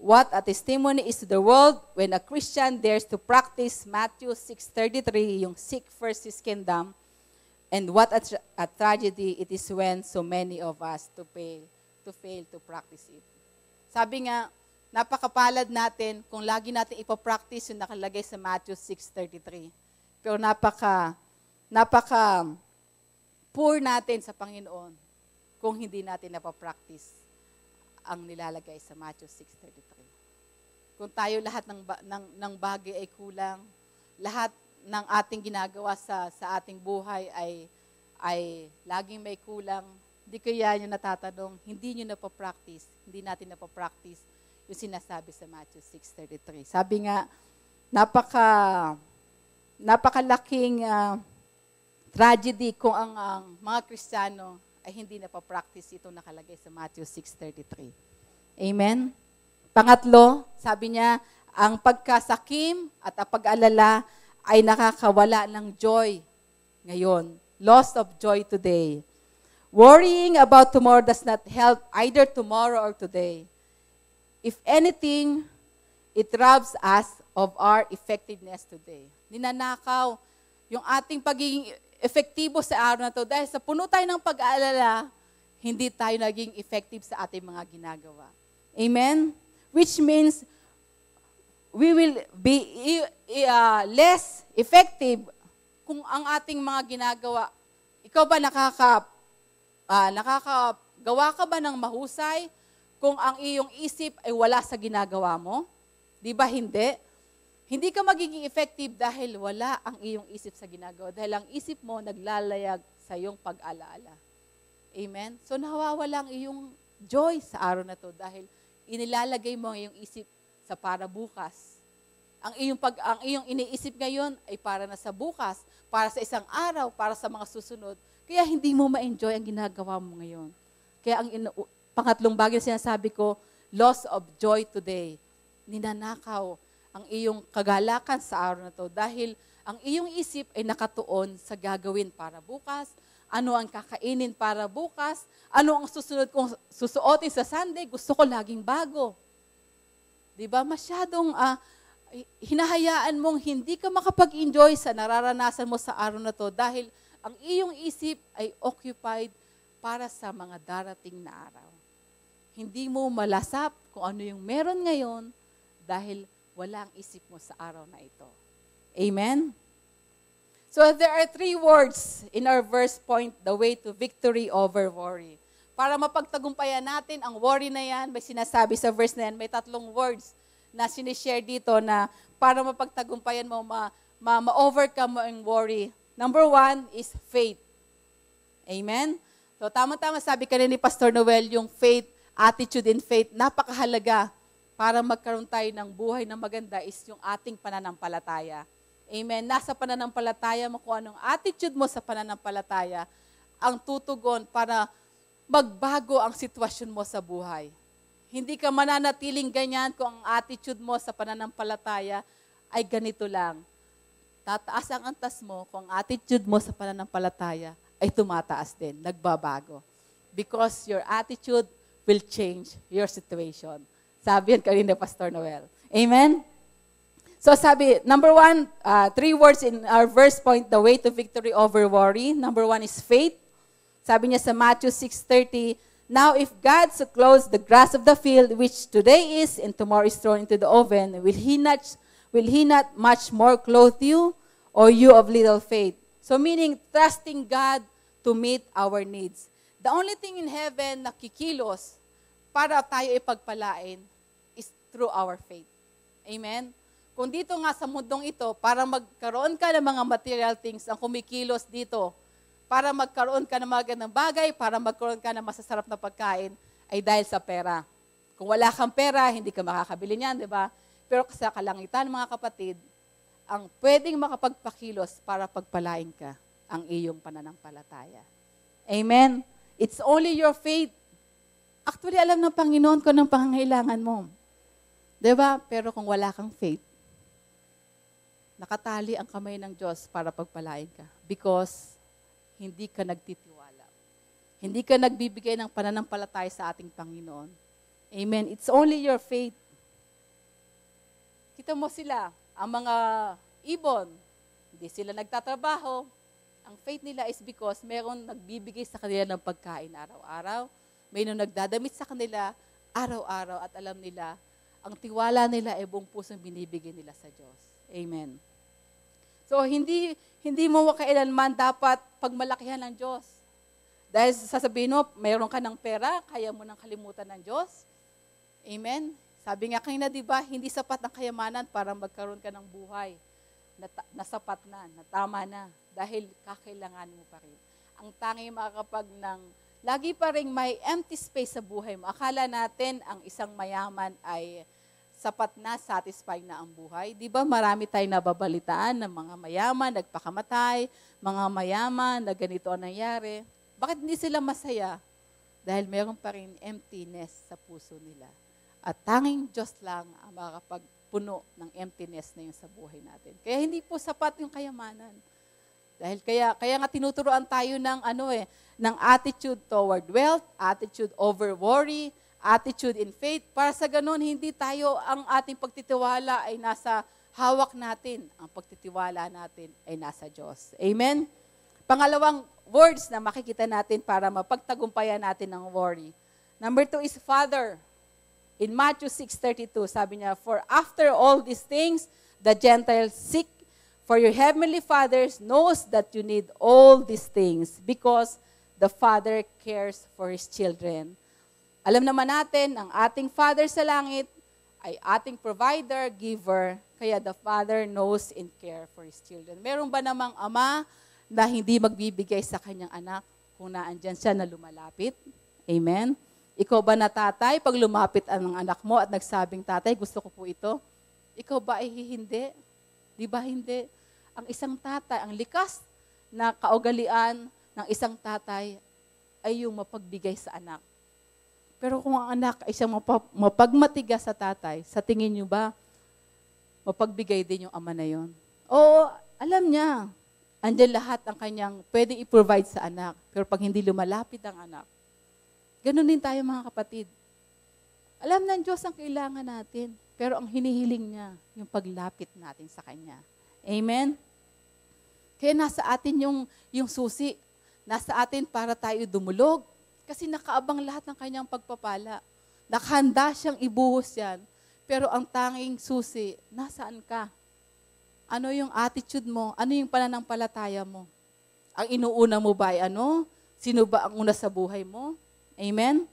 S2: What a testimony is to the world when a Christian dares to practice Matthew 6.33, yung seek first His kingdom, and what a, tra a tragedy it is when so many of us to fail, to fail to practice it. Sabi nga, napakapalad natin kung lagi natin ipapractice yung nakalagay sa Matthew 6.33 pero napaka, napaka poor natin sa Panginoon kung hindi natin napapractice ang nilalagay sa Matthew 6.33. Kung tayo lahat ng, ng, ng bagay ay kulang, lahat ng ating ginagawa sa, sa ating buhay ay, ay laging may kulang, hindi kaya niyo natatanong, hindi nyo napapractice, hindi natin napapractice yung sinasabi sa Matthew 6.33. Sabi nga, napaka napakalaking uh, tragedy kung ang, ang mga Kristiyano ay hindi na pa-practice ito nakalagay sa Matthew 6.33. Amen? Pangatlo, sabi niya, ang pagkasakim at ang pag-alala ay nakakawala ng joy ngayon. Loss of joy today. Worrying about tomorrow does not help either tomorrow or today. If anything, it robs us of our effectiveness today ninanakaw yung ating pagiging efektibo sa araw na to. Dahil sa puno tayo ng pag-aalala, hindi tayo naging effective sa ating mga ginagawa. Amen? Which means, we will be uh, less effective kung ang ating mga ginagawa. Ikaw ba nakaka, uh, nakakagawa ka ba ng mahusay kung ang iyong isip ay wala sa ginagawa mo? Di ba hindi? Hindi ka magiging effective dahil wala ang iyong isip sa ginagawa. Dahil ang isip mo naglalayag sa iyong pag-alaala. Amen? So nawawala ang iyong joy sa araw na to dahil inilalagay mo ang iyong isip sa para bukas. Ang iyong, pag, ang iyong iniisip ngayon ay para na sa bukas, para sa isang araw, para sa mga susunod. Kaya hindi mo ma-enjoy ang ginagawa mo ngayon. Kaya ang ino, pangatlong bagay na sinasabi ko, loss of joy today. Ninanakaw ang iyong kagalakan sa araw na to dahil ang iyong isip ay nakatuon sa gagawin para bukas, ano ang kakainin para bukas, ano ang susunod kong susuotin sa Sunday, gusto ko laging bago. 'Di ba? Masyadong uh, hinahayaan mong hindi ka makapag-enjoy sa nararanasan mo sa araw na to dahil ang iyong isip ay occupied para sa mga darating na araw. Hindi mo malasap kung ano yung meron ngayon dahil wala ang isip mo sa araw na ito. Amen? So there are three words in our verse point, the way to victory over worry. Para mapagtagumpayan natin ang worry na yan, may sinasabi sa verse na yan, may tatlong words na sinishare dito na para mapagtagumpayan mo, ma, ma, ma-overcome mo ang worry. Number one is faith. Amen? So tama-tama sabi kanina ni Pastor Noel, yung faith, attitude in faith, napakahalaga para magkaroon tayo ng buhay na maganda is yung ating pananampalataya. Amen. Nasa pananampalataya mo kung anong attitude mo sa pananampalataya ang tutugon para magbago ang sitwasyon mo sa buhay. Hindi ka mananatiling ganyan kung ang attitude mo sa pananampalataya ay ganito lang. Tataas ang antas mo kung ang attitude mo sa pananampalataya ay tumataas din, nagbabago. Because your attitude will change your situation. Sabi yan kanina, Pastor Noel. Amen? So sabi, number one, uh, three words in our verse point, the way to victory over worry. Number one is faith. Sabi niya sa Matthew 6.30, Now if God so clothes the grass of the field, which today is and tomorrow is thrown into the oven, will He not, will he not much more clothe you, or you of little faith? So meaning, trusting God to meet our needs. The only thing in heaven na kikilos para tayo ipagpalain is through our faith. Amen? Kung dito nga sa mundong ito, para magkaroon ka ng mga material things ang kumikilos dito, para magkaroon ka ng mga ganang bagay, para magkaroon ka ng masasarap na pagkain, ay dahil sa pera. Kung wala kang pera, hindi ka makakabili niyan, di ba? Pero sa kalangitan, mga kapatid, ang pwedeng makapagpakilos para pagpalain ka ang iyong pananampalataya. Amen? It's only your faith Actually, alam ng Panginoon ko ng pangangailangan mo. ba? Diba? Pero kung wala kang faith, nakatali ang kamay ng Diyos para pagpalain ka because hindi ka nagtitiwala. Hindi ka nagbibigay ng pananampalataya sa ating Panginoon. Amen. It's only your faith. Kita mo sila, ang mga ibon, hindi sila nagtatrabaho. Ang faith nila is because meron nagbibigay sa kanila ng pagkain araw-araw, may nung nagdadamit sa kanila araw-araw at alam nila, ang tiwala nila ay buong pusong binibigay nila sa Diyos. Amen. So, hindi, hindi mo kailanman dapat pagmalakihan ng Diyos. Dahil sasabihin mo, mayroon ka ng pera, kaya mo nang kalimutan ng Diyos. Amen. Sabi nga kanina, di ba, hindi sapat ang kayamanan para magkaroon ka ng buhay na, na sapat na, na na, dahil kakailangan mo pa rin. Ang tanging makakapag ng lagi pa rin may empty space sa buhay mo. Akala natin ang isang mayaman ay sapat na, satisfied na ang buhay. Di ba marami tayong nababalitaan ng mga mayaman, nagpakamatay, mga mayaman, na ganito ang nangyari. Bakit hindi sila masaya? Dahil mayroon pa rin emptiness sa puso nila. At tanging Diyos lang ang makapagpuno ng emptiness na yun sa buhay natin. Kaya hindi po sapat yung kayamanan. Dahil kaya, kaya nga tinuturuan tayo ng, ano eh, ng attitude toward wealth, attitude over worry, attitude in faith. Para sa ganun, hindi tayo, ang ating pagtitiwala ay nasa hawak natin. Ang pagtitiwala natin ay nasa Diyos. Amen? Pangalawang words na makikita natin para mapagtagumpayan natin ang worry. Number two is Father. In Matthew 6.32, sabi niya, For after all these things, the Gentiles seek For your heavenly Father knows that you need all these things because the Father cares for His children. Alam naman natin, ang ating Father sa langit ay ating provider, giver, kaya the Father knows and care for His children. Meron ba namang ama na hindi magbibigay sa kanyang anak kung naandyan siya na lumalapit? Amen? Ikaw ba na tatay, pag lumapit ang anak mo at nagsabing, Tatay, gusto ko po ito, ikaw ba ay hindi? Di ba hindi? ang isang tatay, ang likas na kaugalian ng isang tatay ay yung mapagbigay sa anak. Pero kung ang anak ay siyang mapagmatigas sa tatay, sa tingin niyo ba, mapagbigay din yung ama na yon? Oo, alam niya. Andiyan lahat ang kanyang pwede i-provide sa anak. Pero pag hindi lumalapit ang anak, ganun din tayo mga kapatid. Alam ng Diyos ang kailangan natin. Pero ang hinihiling niya, yung paglapit natin sa Kanya. Amen? Kaya nasa atin yung, yung susi. Nasa atin para tayo dumulog. Kasi nakaabang lahat ng kanyang pagpapala. Nakahanda siyang ibuhos yan. Pero ang tanging susi, nasaan ka? Ano yung attitude mo? Ano yung pananampalataya mo? Ang inuuna mo ba ay ano? Sino ba ang una sa buhay mo? Amen?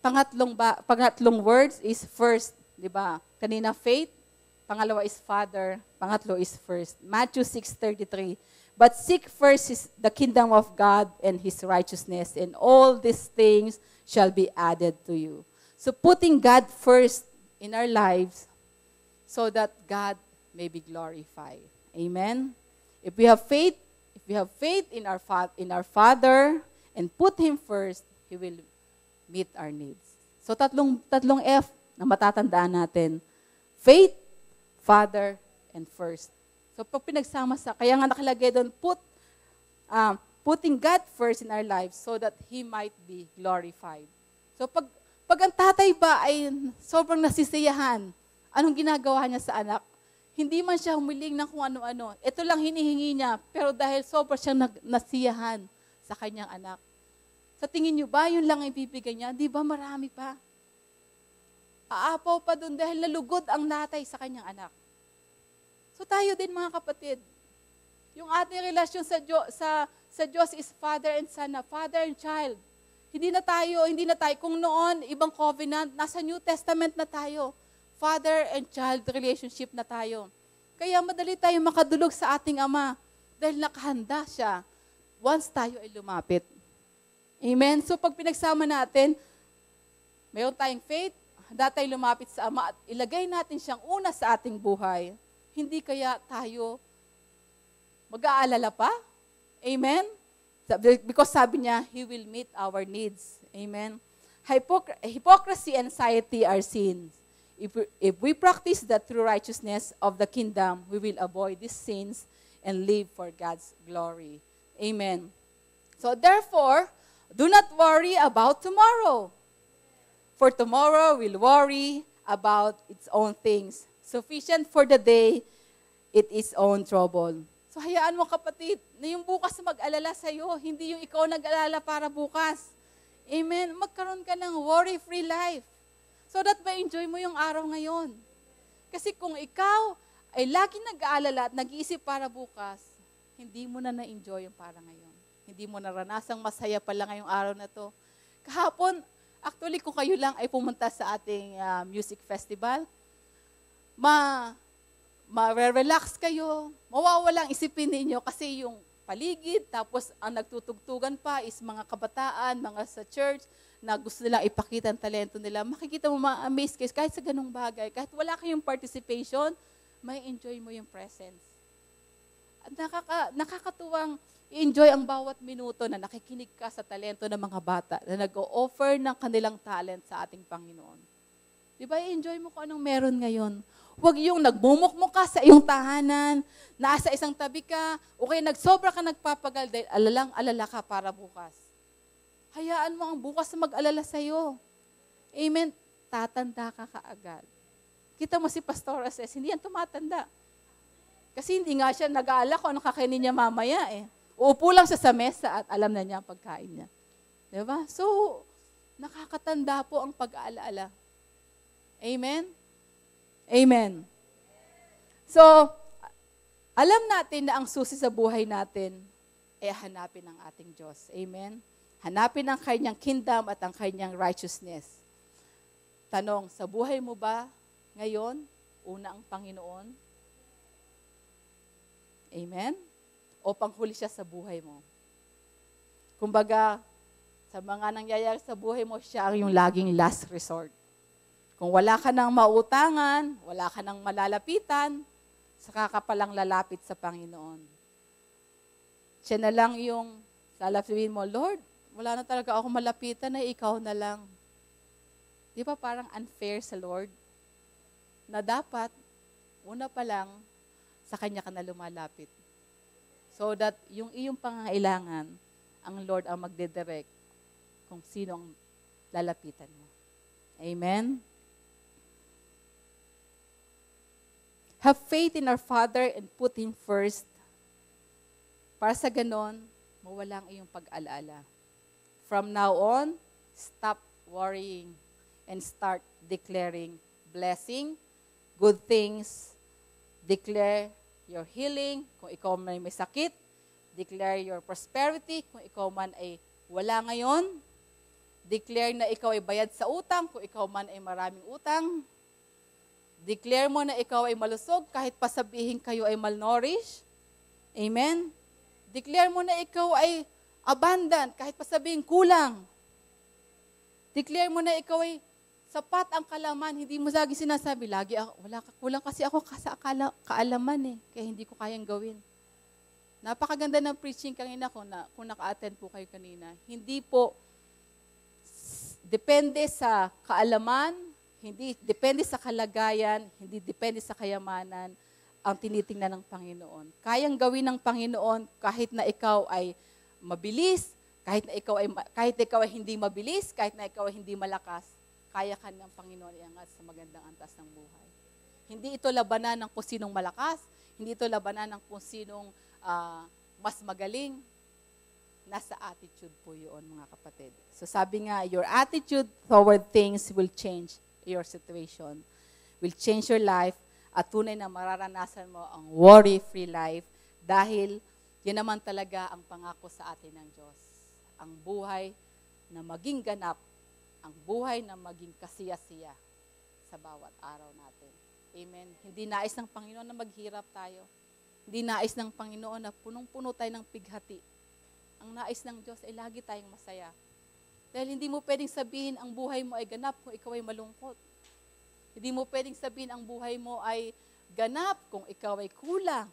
S2: Pangatlong, ba, pangatlong words is first, di ba? Kanina faith, pangalawa is father, Pangatlo is first. Matthew 6.33 But seek first is the kingdom of God and His righteousness, and all these things shall be added to you. So putting God first in our lives so that God may be glorified. Amen? If we have faith, if we have faith in our, fa- in our Father and put Him first, He will meet our needs. So tatlong, tatlong F na matatandaan natin. Faith, Father, and first. So pag pinagsama sa, kaya nga nakalagay doon, put, um, putting God first in our lives so that He might be glorified. So pag, pag ang tatay ba ay sobrang nasisiyahan, anong ginagawa niya sa anak? Hindi man siya humiling ng kung ano-ano. Ito lang hinihingi niya, pero dahil sobrang siyang nasiyahan sa kanyang anak. Sa tingin niyo ba, yun lang ang ibibigay niya? Di ba marami pa? Aapaw pa doon dahil nalugod ang natay sa kanyang anak. So tayo din mga kapatid, yung ating relasyon sa, Diyo, sa, sa Diyos is father and son na, father and child. Hindi na tayo, hindi na tayo. Kung noon, ibang covenant, nasa New Testament na tayo. Father and child relationship na tayo. Kaya madali tayo makadulog sa ating Ama dahil nakahanda siya once tayo ay lumapit. Amen? So pag pinagsama natin, mayroon tayong faith, handa tayo lumapit sa Ama at ilagay natin siyang una sa ating buhay hindi kaya tayo mag-aalala pa? Amen? Because sabi niya, He will meet our needs. Amen? Hypocr- hypocrisy and anxiety are sins. If we, if we practice the true righteousness of the kingdom, we will avoid these sins and live for God's glory. Amen. So therefore, do not worry about tomorrow. For tomorrow will worry about its own things. Sufficient for the day, it is own trouble. So hayaan mo kapatid, na yung bukas mag-alala sa'yo, hindi yung ikaw nag-alala para bukas. Amen? Magkaroon ka ng worry-free life. So that may enjoy mo yung araw ngayon. Kasi kung ikaw ay lagi nag-aalala at nag-iisip para bukas, hindi mo na na-enjoy yung para ngayon. Hindi mo naranasang masaya pala ngayong araw na to. Kahapon, actually, kung kayo lang ay pumunta sa ating uh, music festival, ma ma-relax kayo, mawawalang isipin ninyo kasi yung paligid, tapos ang nagtutugtugan pa is mga kabataan, mga sa church, na gusto nilang ipakita ang talento nila. Makikita mo, ma-amaze kayo kahit sa ganung bagay. Kahit wala kayong participation, may enjoy mo yung presence. At nakaka, nakakatuwang enjoy ang bawat minuto na nakikinig ka sa talento ng mga bata na nag-o-offer ng kanilang talent sa ating Panginoon. Di ba, enjoy mo kung anong meron ngayon. Huwag yung nagmumukmuk ka sa iyong tahanan, nasa isang tabi ka, o kaya nagsobra ka nagpapagal dahil alalang-alala ka para bukas. Hayaan mo ang bukas na mag-alala sa iyo. Amen? Tatanda ka kaagad. Kita mo si Pastora says, hindi yan tumatanda. Kasi hindi nga siya nag-aala kung ano kakainin niya mamaya eh. Uupo lang siya sa mesa at alam na niya ang pagkain niya. Diba? So, nakakatanda po ang pag-aalaala. Amen? Amen. So, alam natin na ang susi sa buhay natin ay eh, hanapin ang ating Diyos. Amen? Hanapin ang kanyang kingdom at ang kanyang righteousness. Tanong, sa buhay mo ba ngayon, una ang Panginoon? Amen? O panghuli siya sa buhay mo? Kumbaga, sa mga nangyayari sa buhay mo, siya ang yung laging last resort. Kung wala ka ng mautangan, wala ka ng malalapitan, saka ka palang lalapit sa Panginoon. Siya na lang yung lalapitin mo, Lord, wala na talaga ako malapitan na eh, ikaw na lang. Di ba parang unfair sa Lord? Na dapat, una pa lang, sa Kanya ka na lumalapit. So that yung iyong pangailangan, ang Lord ang magdedirect kung sino ang lalapitan mo. Amen? have faith in our Father and put Him first. Para sa ganon, mawala ang iyong pag-alala. From now on, stop worrying and start declaring blessing, good things, declare your healing, kung ikaw may, may sakit, declare your prosperity, kung ikaw man ay wala ngayon, declare na ikaw ay bayad sa utang, kung ikaw man ay maraming utang, Declare mo na ikaw ay malusog kahit pasabihin kayo ay malnourished. Amen? Declare mo na ikaw ay abundant kahit pasabihin kulang. Declare mo na ikaw ay sapat ang kalaman. Hindi mo lagi sinasabi, lagi ako, wala ka, kulang kasi ako sa kaalaman eh. Kaya hindi ko kayang gawin. Napakaganda ng preaching kanina ko na kung naka-attend po kayo kanina. Hindi po depende sa kaalaman, hindi depende sa kalagayan, hindi depende sa kayamanan ang tinitingnan ng Panginoon. Kayang gawin ng Panginoon kahit na ikaw ay mabilis, kahit na ikaw ay kahit na ikaw ay hindi mabilis, kahit na ikaw ay hindi malakas, kaya ka ng Panginoon iangat sa magandang antas ng buhay. Hindi ito labanan ng kung sinong malakas, hindi ito labanan ng kung sinong uh, mas magaling. Nasa attitude po yun, mga kapatid. So sabi nga, your attitude toward things will change your situation, will change your life, at tunay na mararanasan mo ang worry-free life dahil yan naman talaga ang pangako sa atin ng Diyos. Ang buhay na maging ganap, ang buhay na maging kasiya-siya sa bawat araw natin. Amen. Hindi nais ng Panginoon na maghirap tayo. Hindi nais ng Panginoon na punong-puno tayo ng pighati. Ang nais ng Diyos ay lagi tayong masaya. Dahil hindi mo pwedeng sabihin ang buhay mo ay ganap kung ikaw ay malungkot. Hindi mo pwedeng sabihin ang buhay mo ay ganap kung ikaw ay kulang.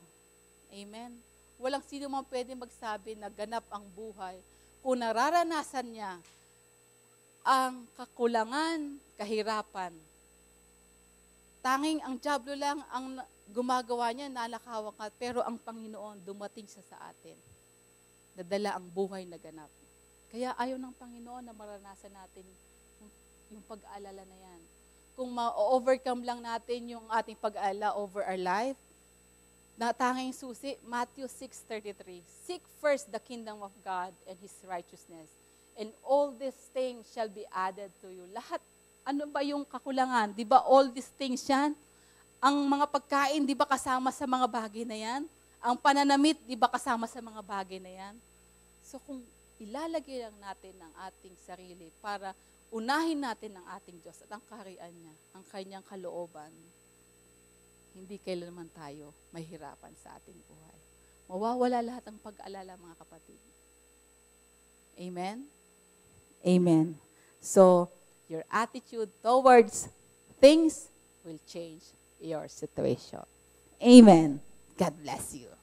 S2: Amen. Walang sino man pwedeng magsabi na ganap ang buhay kung nararanasan niya ang kakulangan, kahirapan. Tanging ang Diablo lang ang gumagawa niya, nalakawan ka, pero ang Panginoon dumating siya sa atin. Nadala ang buhay na ganap. Kaya ayaw ng Panginoon na maranasan natin yung pag-aalala na yan. Kung ma-overcome lang natin yung ating pag-aalala over our life, na tanging susi, Matthew 6.33, Seek first the kingdom of God and His righteousness, and all these things shall be added to you. Lahat, ano ba yung kakulangan? Di ba all these things yan? Ang mga pagkain, di ba kasama sa mga bagay na yan? Ang pananamit, di ba kasama sa mga bagay na yan? So kung ilalagay lang natin ang ating sarili para unahin natin ang ating Diyos at ang kaharian niya, ang kanyang kalooban. Hindi kailanman tayo mahirapan sa ating buhay. Mawawala lahat ang pag-alala mga kapatid. Amen? Amen. So, your attitude towards things will change your situation. Amen. God bless you.